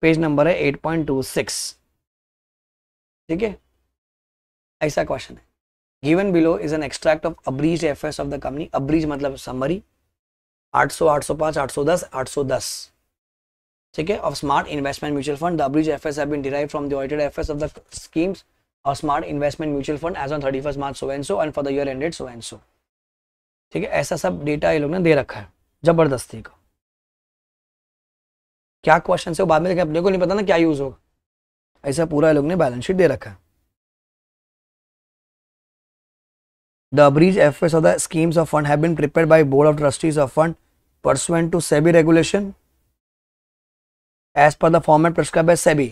पेज नंबर है 8.26 ठीक है ऐसा क्वेश्चन है given below is an extract of abridged F S of the company abridged मतलब समरी 800 805 810 810 ठीक है ऑफ smart investment mutual fund the abridged F S have been derive from the audited F S of the schemes of smart investment mutual fund as on thirty first March so and so and for the year ended so and so ठीक है ऐसा सब data ये लोग ने दे रखा है जबरदस्ती को क्या क्वेश्चन से वो बाद में देखें अपने को नहीं पता ना क्या यूज होगा ऐसा पूरा लोग ने बैलेंस शीट दे रखा the bridge F S of the schemes of fund been prepared by board of trustees of fund pursuant to SEBI regulation as per the format prescribe by SEBI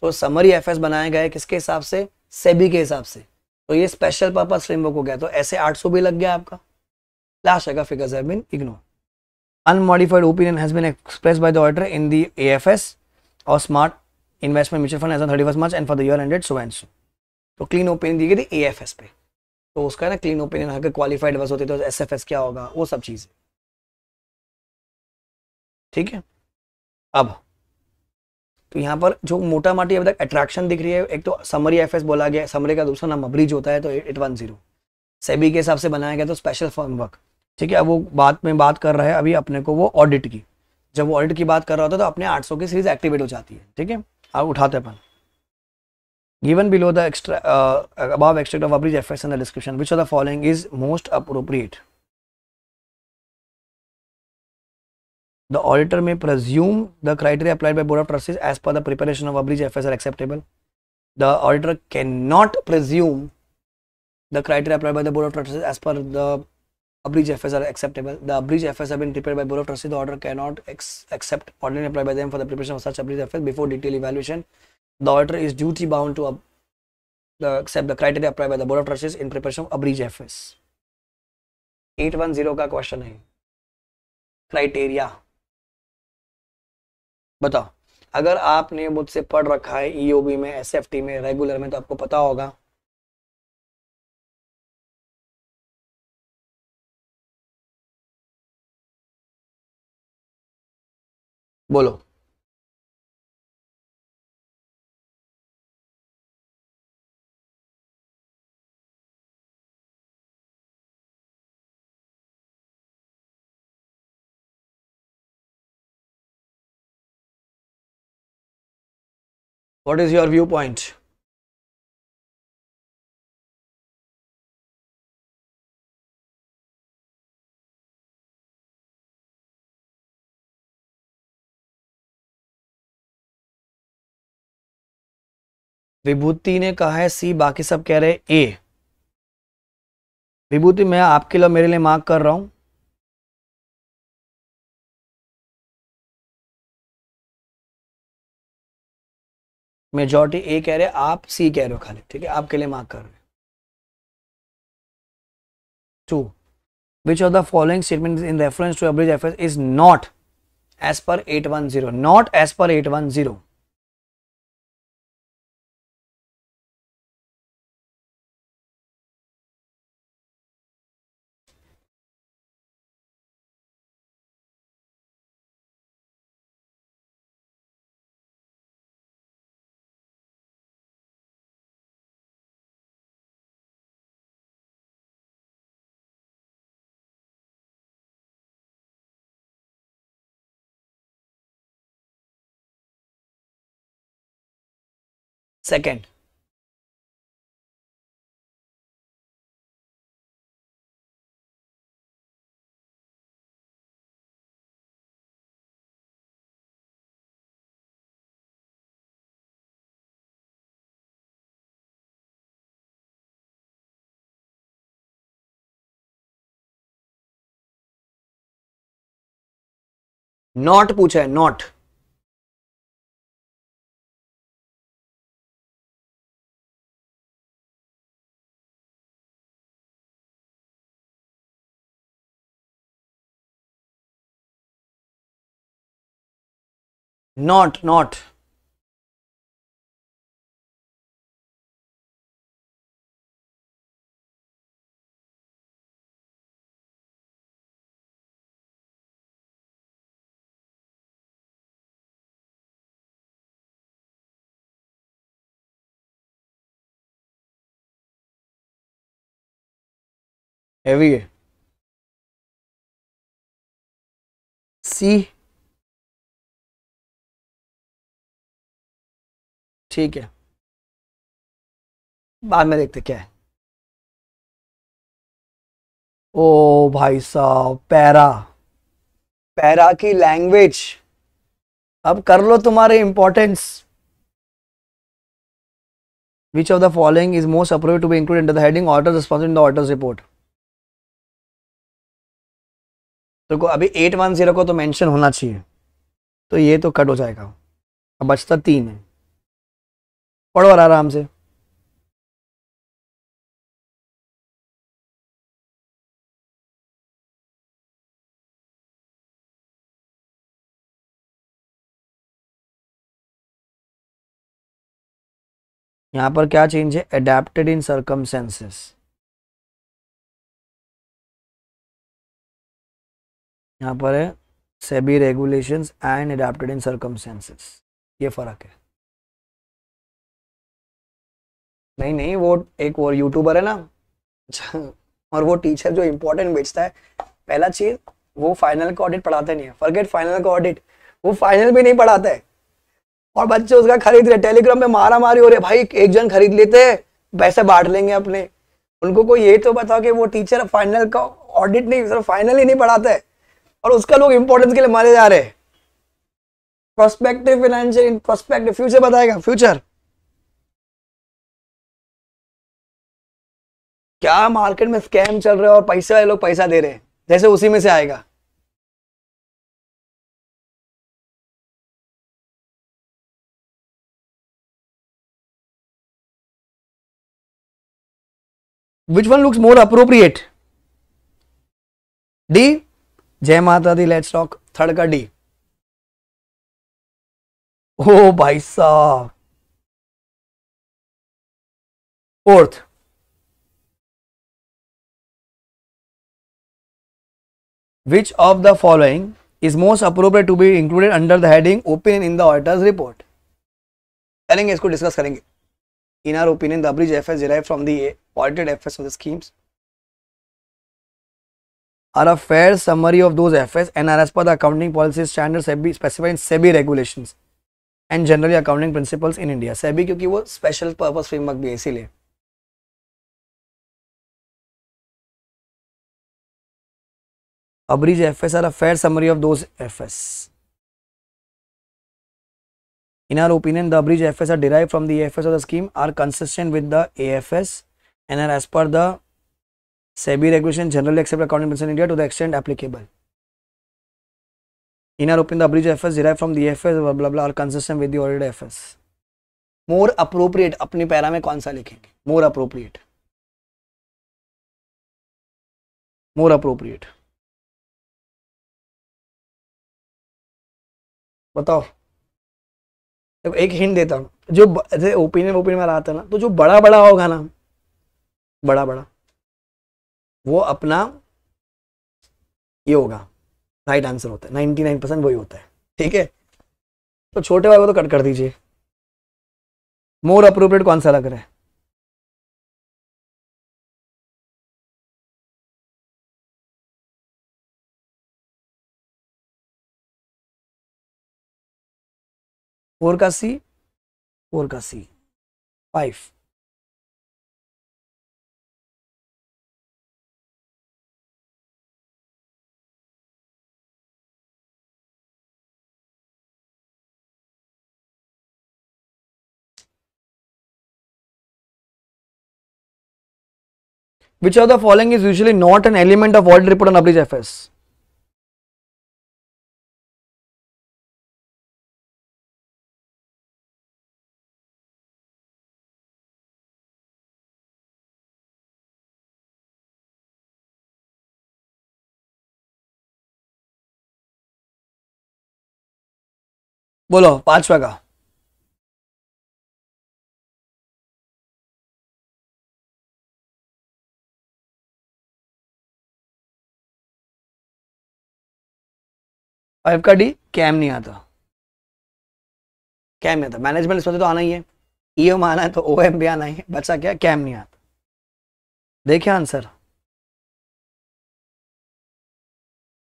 तो समरी एफ एस बनाए गए किसके हिसाब से सेबी के हिसाब से तो ये स्पेशल पर्पज फ्रेमवर्क हो गया तो ऐसे 800 भी लग गया आपका लास्ट है figures have been ignore unmodified opinion has been expressed by the auditor in the AFS or smart investment mutual fund as on 31st March and for the year ended so and so. So तो clean opinion दी गई थी A F S पे तो उसका ना clean opinion अगर qualified बस होती तो एस एफ एस क्या होगा वो सब चीज़ें ठीक है अब तो यहाँ पर जो मोटा माटी अब तक अट्रैक्शन दिख रही है एक तो समरी एफ एस बोला गया समरी का दूसरा नाम अब्रिज होता है तो एट वन जीरो सेबी के हिसाब से बनाया गया तो स्पेशल फॉर्म वर्क ठीक है वो बात में बात कर रहा है अभी अपने को वो ऑडिट की जब वो ऑडिट की बात कर रहा होता है तो अपने 800 की सीरीज एक्टिवेट हो जाती है ठीक है आप उठाते अपन given below the extra above extract of average F S in the description which of the following is most appropriate the auditor may presume the criteria applied by board of trustees as per the preparation of average fs are acceptable the auditor cannot presume the criteria applied by the board of trustees as per the bridge FS are acceptable. The bridge FS have been prepared by Bureau of Trustees. The order cannot ex accept ordinary applied by them for the preparation of such a bridge FS before detailed evaluation. The order is duty bound to uh, the, accept the criteria applied by the Bureau of Trustees in preparation of a bridge FS. 810 का question है Criteria. बताओ अगर आपने मुझसे पढ़ रखा है EOB में एसएफटी में रेगुलर में तो आपको पता होगा બોલો What is your viewpoint? विभूति ने कहा है सी बाकी सब कह रहे ए विभूति मैं आपके लिए मेरे लिए मार्क कर रहा हूं मेजोरिटी ए कह रहे आप सी कह रहे हो खाली ठीक है आपके लिए मार्क कर रहे two which of the following statement in reference to average F is not as per eight one zero not as per eight one zero second not पूछा है not not not heavy C ठीक है बाद में देखते क्या है ओ भाई साहब पैरा पैरा की लैंग्वेज अब कर लो तुम्हारे importance which of the following is most approve to be include in heading order response in the order report देखो अभी एट वन जीरो को तो मेंशन होना चाहिए तो ये तो कट हो जाएगा अब बचता तीन है पढ़ो आराम से यहां पर क्या चेंज है एडेप्टेड इन सर्कमसेंसेस यहां पर है SEBI regulations and adopted in circumstances ये फ़र्क है नहीं नहीं वो एक और यूट्यूबर है ना अच्छा और वो टीचर जो इम्पोर्टेंट बेचता है पहला चीज वो फाइनल का ऑडिट पढ़ाते नहीं है फॉरगेट फाइनल का ऑडिट वो फाइनल भी नहीं पढ़ाता है और बच्चे उसका खरीद रहे टेलीग्राम पे मारा मारी हो रही भाई एक जन खरीद लेते हैं पैसे बांट लेंगे अपने उनको कोई ये तो बताओ कि वो टीचर फाइनल का ऑडिट नहीं सर फाइनल ही नहीं पढ़ाता है और उसका लोग इंपॉर्टेंस के लिए मारे जा रहे हैं प्रोस्पेक्टिव फाइनेंशियल प्रोस्पेक्टिव फ्यूचर बताएगा फ्यूचर क्या मार्केट में स्कैम चल रहे हैं और पैसे वाले लोग पैसा दे रहे हैं जैसे उसी में से आएगा which one looks more appropriate D जय माता दी लेट्स टॉक थर्ड का डी ओ oh, भाई साहब fourth which of the following is most appropriate to be included under the heading opinion in the auditor's report करेंगे इसको डिस्कस करेंगे in our opinion the bridge FS derived from the audited FS of the schemes are a fair summary of those FS and are as per the accounting policy standards SEBI specified SEBI regulations and generally accounting principles in India SEBI क्योंकि वो special purpose framework भी है इसीलिए abridged F S are a fair summary of those F S in our opinion the abridged F S are derive from the F S of the scheme are consistent with the F S and are as per the SEBI regulation generally accept account in India to the extent applicable in our opinion the abridged F S derive from the F S are consistent with third F S more appropriate अपने पैरा में कौन सा लिखेंगे more appropriate more appropriate बताओ देखो एक hint देता हूँ जो जैसे ओपिनियन ओपिनियन वाला आता है ना तो जो बड़ा बड़ा होगा ना बड़ा बड़ा वो अपना ये होगा राइट आंसर होता है नाइनटी नाइन परसेंट वही होता है ठीक है तो छोटे वाले को तो कट कर दीजिए मोर अप्रोप्रिएट कौन सा लग रहा है 4 का सी फोर का Which of the following is usually not an element of all report on FS? बोलो पांचवा का फाइव का डी कैम नहीं आता कैम नहीं आता मैनेजमेंट इसमें तो आना ही है ई e एम आना है तो ओ एम भी आना ही है बचा क्या कैम नहीं आता देखिए आंसर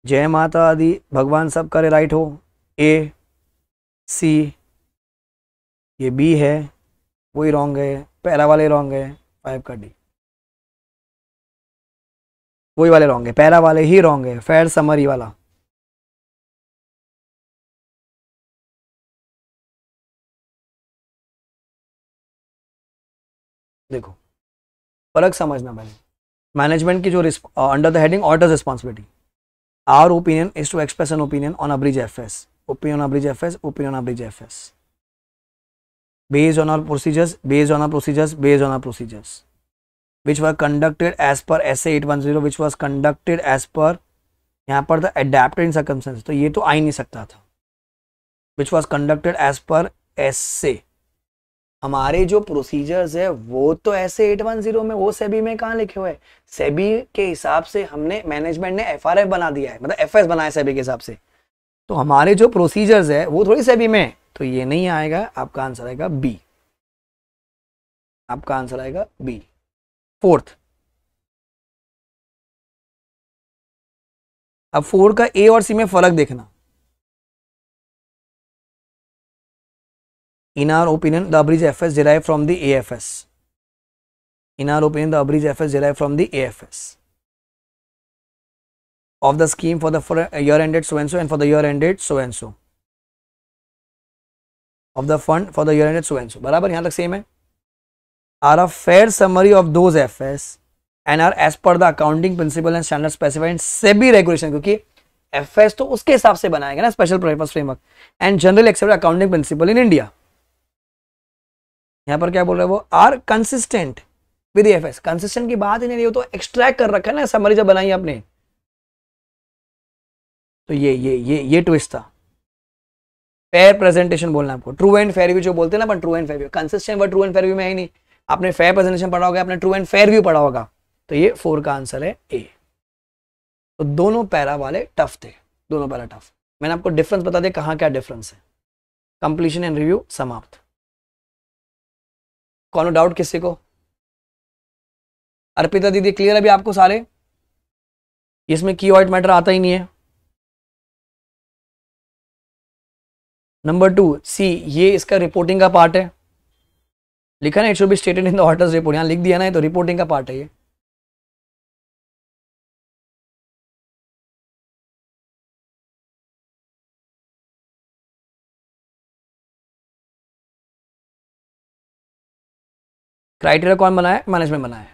जय माता आदि भगवान सब करे राइट हो ए सी ये बी है वही रॉन्ग है पहला वाले रॉन्ग है फाइव का डी वही वाले रॉन्ग है पहला वाले ही रॉन्ग है फेयर समरी वाला देखो फर्क समझना पहले मैनेजमेंट की जो अंडर द हेडिंग ऑर्डर responsibility our opinion is to express an opinion on abridged F S opinion average FS, opinion average FS. Based on our procedures, based on our procedures, based on our procedures, which were conducted as per SA 810, which was conducted as per यहाँ पर था adapted in circumstances, तो ये तो आ ही नहीं सकता था which was conducted as per SA. हमारे जो प्रोसीजर्स है वो तो ऐसे 810 में वो सेबी में कहाँ लिखे हुए हैं सेबी के हिसाब से हमने मैनेजमेंट ने एफ बना दिया है मतलब एफ बनाया सेबी के हिसाब से तो हमारे जो प्रोसीजर्स है वो थोड़ी सेबी में तो ये नहीं आएगा आपका आंसर आएगा बी आपका आंसर आएगा बी फोर्थ अब फोर का ए और सी में फर्क देखना in our opinion the bridge F S derive from the F S in our opinion the bridge F S derive from the F S of the scheme for the for year ended so and so and for the year ended so and so of the fund for the year ended so and so barabar yahan tak same hai are a fair summary of those FS and are as per the accounting principle and standard specified in SEBI regulation kyunki FS to uske hisab se बनाएगा na special purpose framework and general accepted accounting principle in india यहाँ पर क्या बोल रहे हैं वो are consistent with F S consistent की बात ही नहीं रही हो तो एक्सट्रैक्ट कर रखा है ना समरी जब बनाई आपने तो ये ये ये ये ट्विस्ट था फेयर प्रेजेंटेशन बोलना आपको ट्रू एंड फेयर व्यू जो बोलते हैं ना अपन true and fair view consistent word true and fair view में है ही नहीं आपने फेयर प्रेजेंटेशन पढ़ा होगा आपने ट्रू एंड फेयर व्यू पढ़ा होगा तो ये फोर का आंसर है ए तो दोनों पैरा वाले टफ थे दोनों पैरा टफ मैंने आपको डिफरेंस बता दिया कहाँ क्या डिफरेंस है कंप्लीशन एंड रिव्यू समाप्त कौन डाउट किसी को अर्पिता दीदी क्लियर अभी आपको सारे इसमें की वाइट मैटर आता ही नहीं है नंबर टू सी ये इसका रिपोर्टिंग का पार्ट है लिखा ना it should be stated in the auditor's report यहाँ लिख दिया ना तो रिपोर्टिंग का पार्ट है ये क्राइटेरिया कौन बनाया मैनेजमेंट बनाया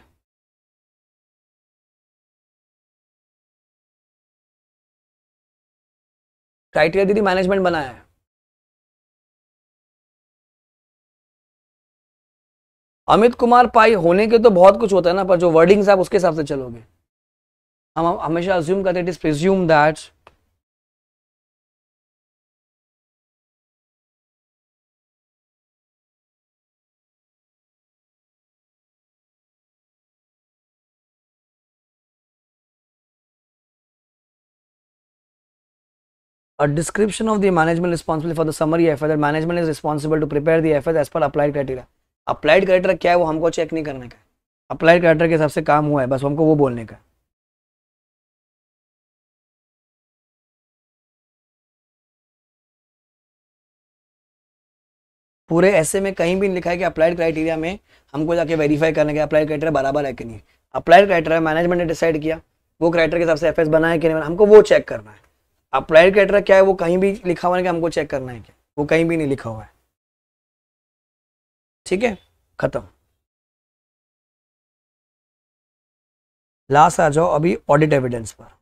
क्राइटेरिया दीदी मैनेजमेंट बनाया है अमित कुमार पाई होने के तो बहुत कुछ होता है ना पर जो वर्डिंग्स आप उसके हिसाब से चलोगे हम हमेशा अज्यूम करते it is presume that a description of the management responsible for the summary effort that management is responsible to prepare the effort as per applied criteria applied criteria क्या है वो हमको चेक नहीं करने का अप्लाइड करेक्टर के हिसाब से काम हुआ है बस हमको वो बोलने का पूरे ऐसे में कहीं भी लिखा है कि अप्लाइड क्राइटेरिया में हमको जाके वेरीफाई करने का अप्लाइड क्राइटेरिया बराबर है कि नहीं अप्लाइड क्राइटेरिया मैनेजमेंट ने डिसाइड किया वो क्राइटेरिया के हिसाब से एफ बनाया कि नहीं बना हमको वो चेक करना है अप्लाइड क्राइटेरिया क्या है वो कहीं भी लिखा हुआ है कि हमको चेक करना है क्या वो कहीं भी नहीं लिखा हुआ है ठीक है खत्म लास्ट आ जाओ अभी ऑडिट एविडेंस पर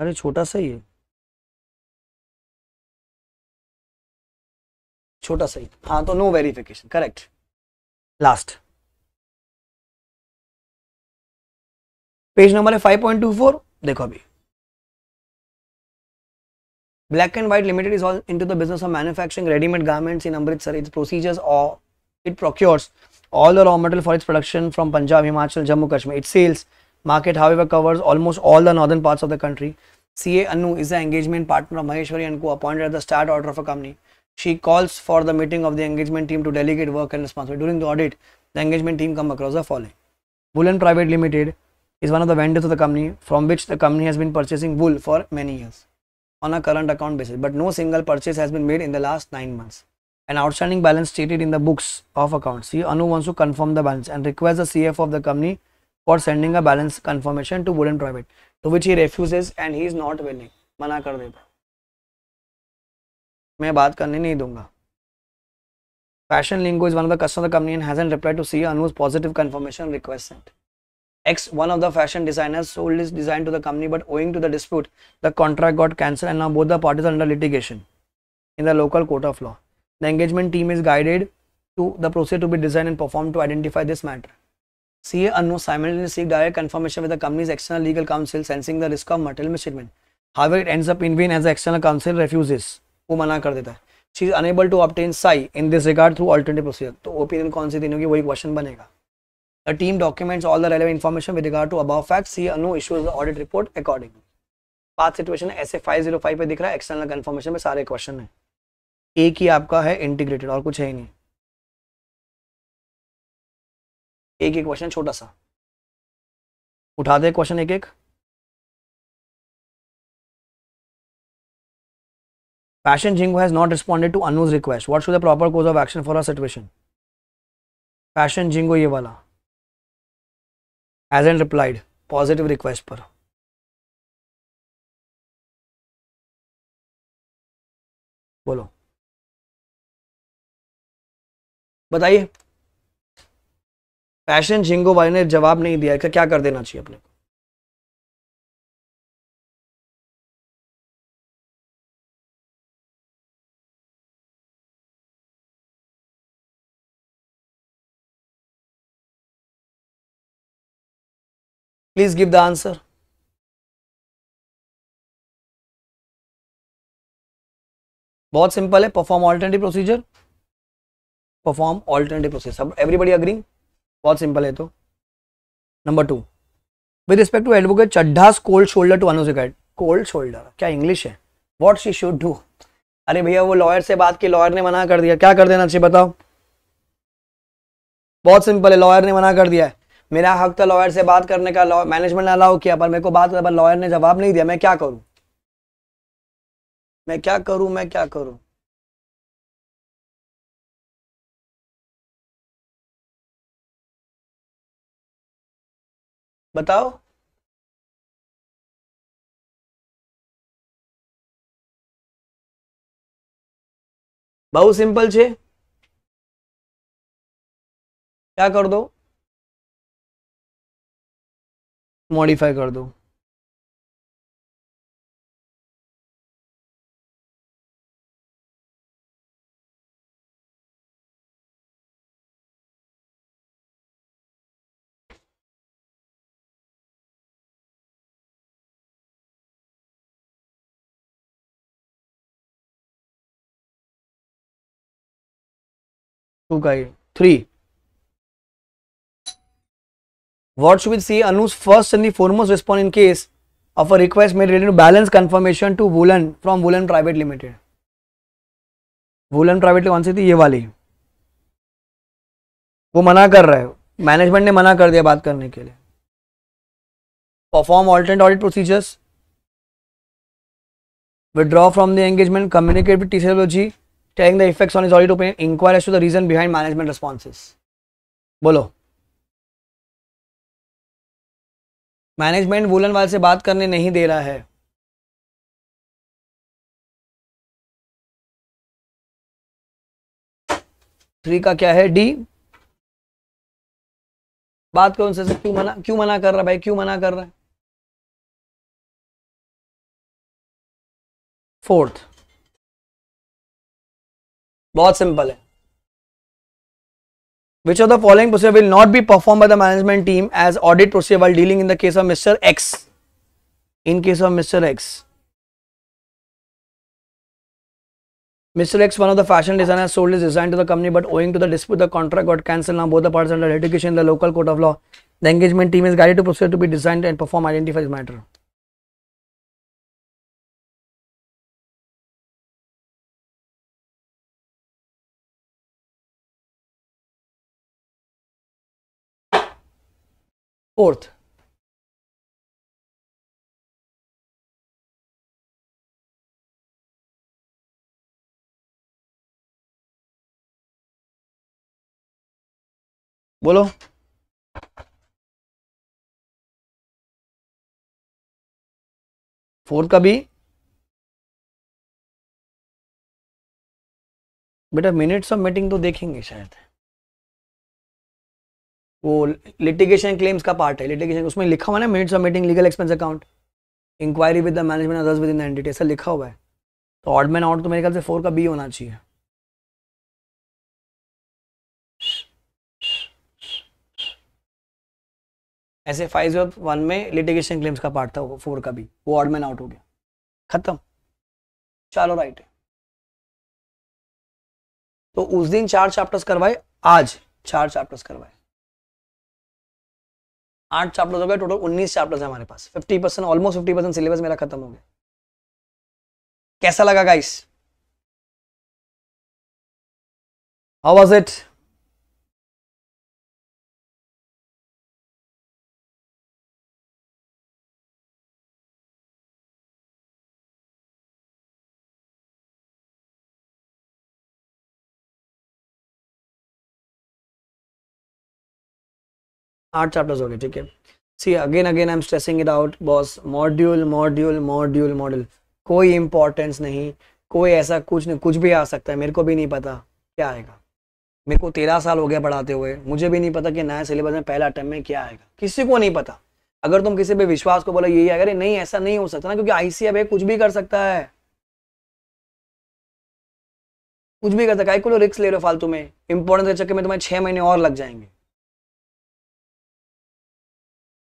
अरे छोटा सा ही है छोटा सा ही हाँ तो no verification correct last page number है 5.24 देखो अभी black and white limited is all into the business of manufacturing readymade garments in Amritsar its procedures और it procures all the raw material for its production from Punjab Himachal Jammu Kashmir it sells Market, however, covers almost all the northern parts of the country. CA Anu is the engagement partner of Maheshwari and Co. appointed at the start order of a company. She calls for the meeting of the engagement team to delegate work and responsibility. During the audit, the engagement team come across the following. Bullen Private Limited is one of the vendors of the company from which the company has been purchasing wool for many years on a current account basis, but no single purchase has been made in the last 9 months. An outstanding balance stated in the books of accounts. See, Anu wants to confirm the balance and requests the CFO of the company for sending a balance confirmation to wooden private to which he refuse and he is not willing मना कर देता मैं बात करने नहीं दूंगा fashion lingo is one of the customer company and hasn't reply to C Anuj positive confirmation request sent X one of the fashion designer sold is design to the company but owing to the dispute the contract got cancel and now both the parties under litigation in the local court of law the engagement team is guided to the process to be design and perform to identify this matter C A simultaneously direct direct with with company's external legal counsel sensing the risk of material misstatement. However, it ends up in vain as the external counsel refuses. वो मना कर देता है she is unable to obtain साई in this regard through alternative procedure तो opinion कौन सी देने होगी वही क्वेश्चन बनेगा the team documents all the relevant information with regard to above fact C no issues the audit report accordingly पाथ situation ऐसे 505 पे दिख रहा है एक्सटर्नल कन्फर्मेशन में सारे क्वेश्चन है एक ही आपका है इंटीग्रेटेड और कुछ है ही नहीं एक एक क्वेश्चन छोटा सा उठा दे क्वेश्चन एक एक fashion jingo has not responded to Anuj request what should the proper course of action for a situation fashion jingo ये वाला as and replied positive request पर बोलो बताइए पैशन झिंगो भाई ने जवाब नहीं दिया क्या कर देना चाहिए अपने को प्लीज गिव द आंसर बहुत सिंपल है perform alternative procedure perform alternative procedure everybody agree बहुत सिंपल है तो number two with respect to advocate Chaddha's cold shoulder to Anuj cold shoulder क्या इंग्लिश है वॉट शी शुड डू अरे भैया वो लॉयर से बात की लॉयर ने मना कर दिया क्या कर देना चाहिए बताओ बहुत सिंपल है लॉयर ने मना कर दिया मेरा हक था लॉयर से बात करने का मैनेजमेंट ने अलाउ किया पर मेरे को बात पर लॉयर ने जवाब नहीं दिया मैं क्या करूं मैं क्या करूं मैं क्या करूं बताओ बहु સિમ્પલ છે क्या कर दो मॉडिफाई कर दो to guide three what should C Anuj first and foremost respond in case of a request made related balance confirmation to woolen from woolen private limited woolen private कौन सी थी ये वाली वो मना कर रहा है मैनेजमेंट ने मना कर दिया बात करने के लिए perform alternate audit procedures withdraw from the engagement communicate with टीसीएलओजी telling the effects on his audit opinion, inquire as to the reason behind management responses. बोलो मैनेजमेंट वूलनवाल से बात करने नहीं दे रहा है थ्री का क्या है डी बात करो उनसे क्यों मना क्यों मना कर रहा भाई क्यों मना कर रहा है फोर्थ बहुत सिंपल है which of the following procedure will not be perform by the management team as audit procedure while dealing in the case of mister X in case of mister X Mr. X, one of the fashion designers, sold his design to the company, but owing to the dispute, the contract got cancelled. Now both the parties are under litigation in the local court of law. The engagement team is guided to proceed to be designed and perform identify this matter. Fourth बोलो fourth का भी बेटा minutes of meeting तो देखेंगे शायद वो litigation claims का part है लिटिगेशन उसमें लिखा हुआ है minutes of meeting legal expense account inquiry with the management others with in entity ऐसा लिखा हुआ है तो ऑड मैन आउट तो मेरे ख्याल से फोर का बी होना चाहिए ऐसे फाइव जो वन में लिटिगेशन क्लेम्स का पार्ट था वो फोर का भी वो ऑड आउट हो गया खत्म चलो राइट तो उस दिन चार चैप्टर्स करवाए आज चार चैप्टर्स करवाए आठ चैप्टर हो गए टोटल उन्नीस चैप्टर्स है हमारे पास fifty percent almost fifty percent syllabus मेरा खत्म हो गया कैसा लगा गाइस हाउ वाज इट आठ चैप्टर्स हो गए ठीक है see again again I am stressing it out boss module module module module कोई इंपॉर्टेंस नहीं कोई ऐसा कुछ नहीं कुछ भी आ सकता है मेरे को भी नहीं पता क्या आएगा मेरे को तेरह साल हो गया पढ़ाते हुए मुझे भी नहीं पता कि नया सिलेबस में पहला अटैम्प में क्या आएगा किसी को नहीं पता अगर तुम किसी पे विश्वास को बोला यही आएगा नहीं ऐसा नहीं हो सकता ना क्योंकि आईसीएफ कुछ भी कर सकता है कुछ भी कर सकता है रिक्स ले रहे हो फालतू में इंपॉर्टेंस के चक्कर में तुम्हें छह महीने और लग जाएंगे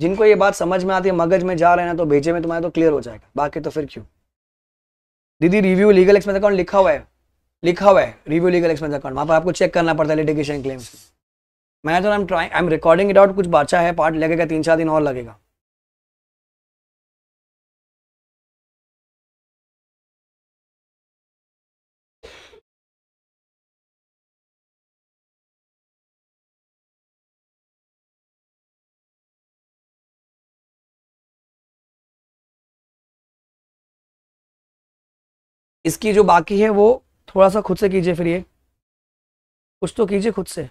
जिनको ये बात समझ में आती है मगज में जा रहे हैं तो भेजे में तुम्हारा तो क्लियर हो जाएगा बाकी तो फिर क्यों दीदी रिव्यू लीगल एक्सपेंस अकाउंट लिखा हुआ है लिखा हुआ है रिव्यू लीगल एक्सपेंस अकाउंट वहाँ पर आपको चेक करना पड़ता है लिटिगेशन क्लेम्स मैं तो I am try I am recording it out कुछ बाचा है पार्ट लगेगा तीन चार दिन और लगेगा इसकी जो बाकी है वो थोड़ा सा खुद से कीजिए फिर ये कुछ तो कीजिए खुद से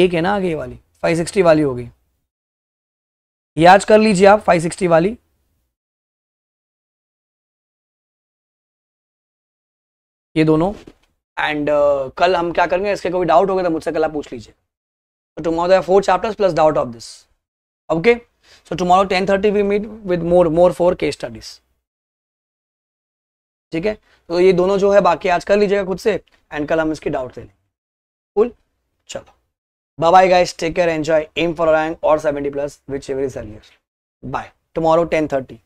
एक है ना आगे वाली फाइव सिक्सटी वाली होगी ये आज कर लीजिए आप फाइव सिक्सटी वाली ये दोनों एंड uh, कल हम क्या करेंगे इसके कोई डाउट होगा तो मुझसे कल आप पूछ लीजिए so tomorrow four chapters plus doubt of this okay so tomorrow ten thirty we meet with more more four के स्टडीज़ ठीक है तो ये दोनों जो है बाकी आज कर लीजिएगा खुद से एंड कल हम इसके डाउट ले लेंगे चलो bye guys take care enjoy aim for rank और seventy plus which every is by tomorrow ten thirty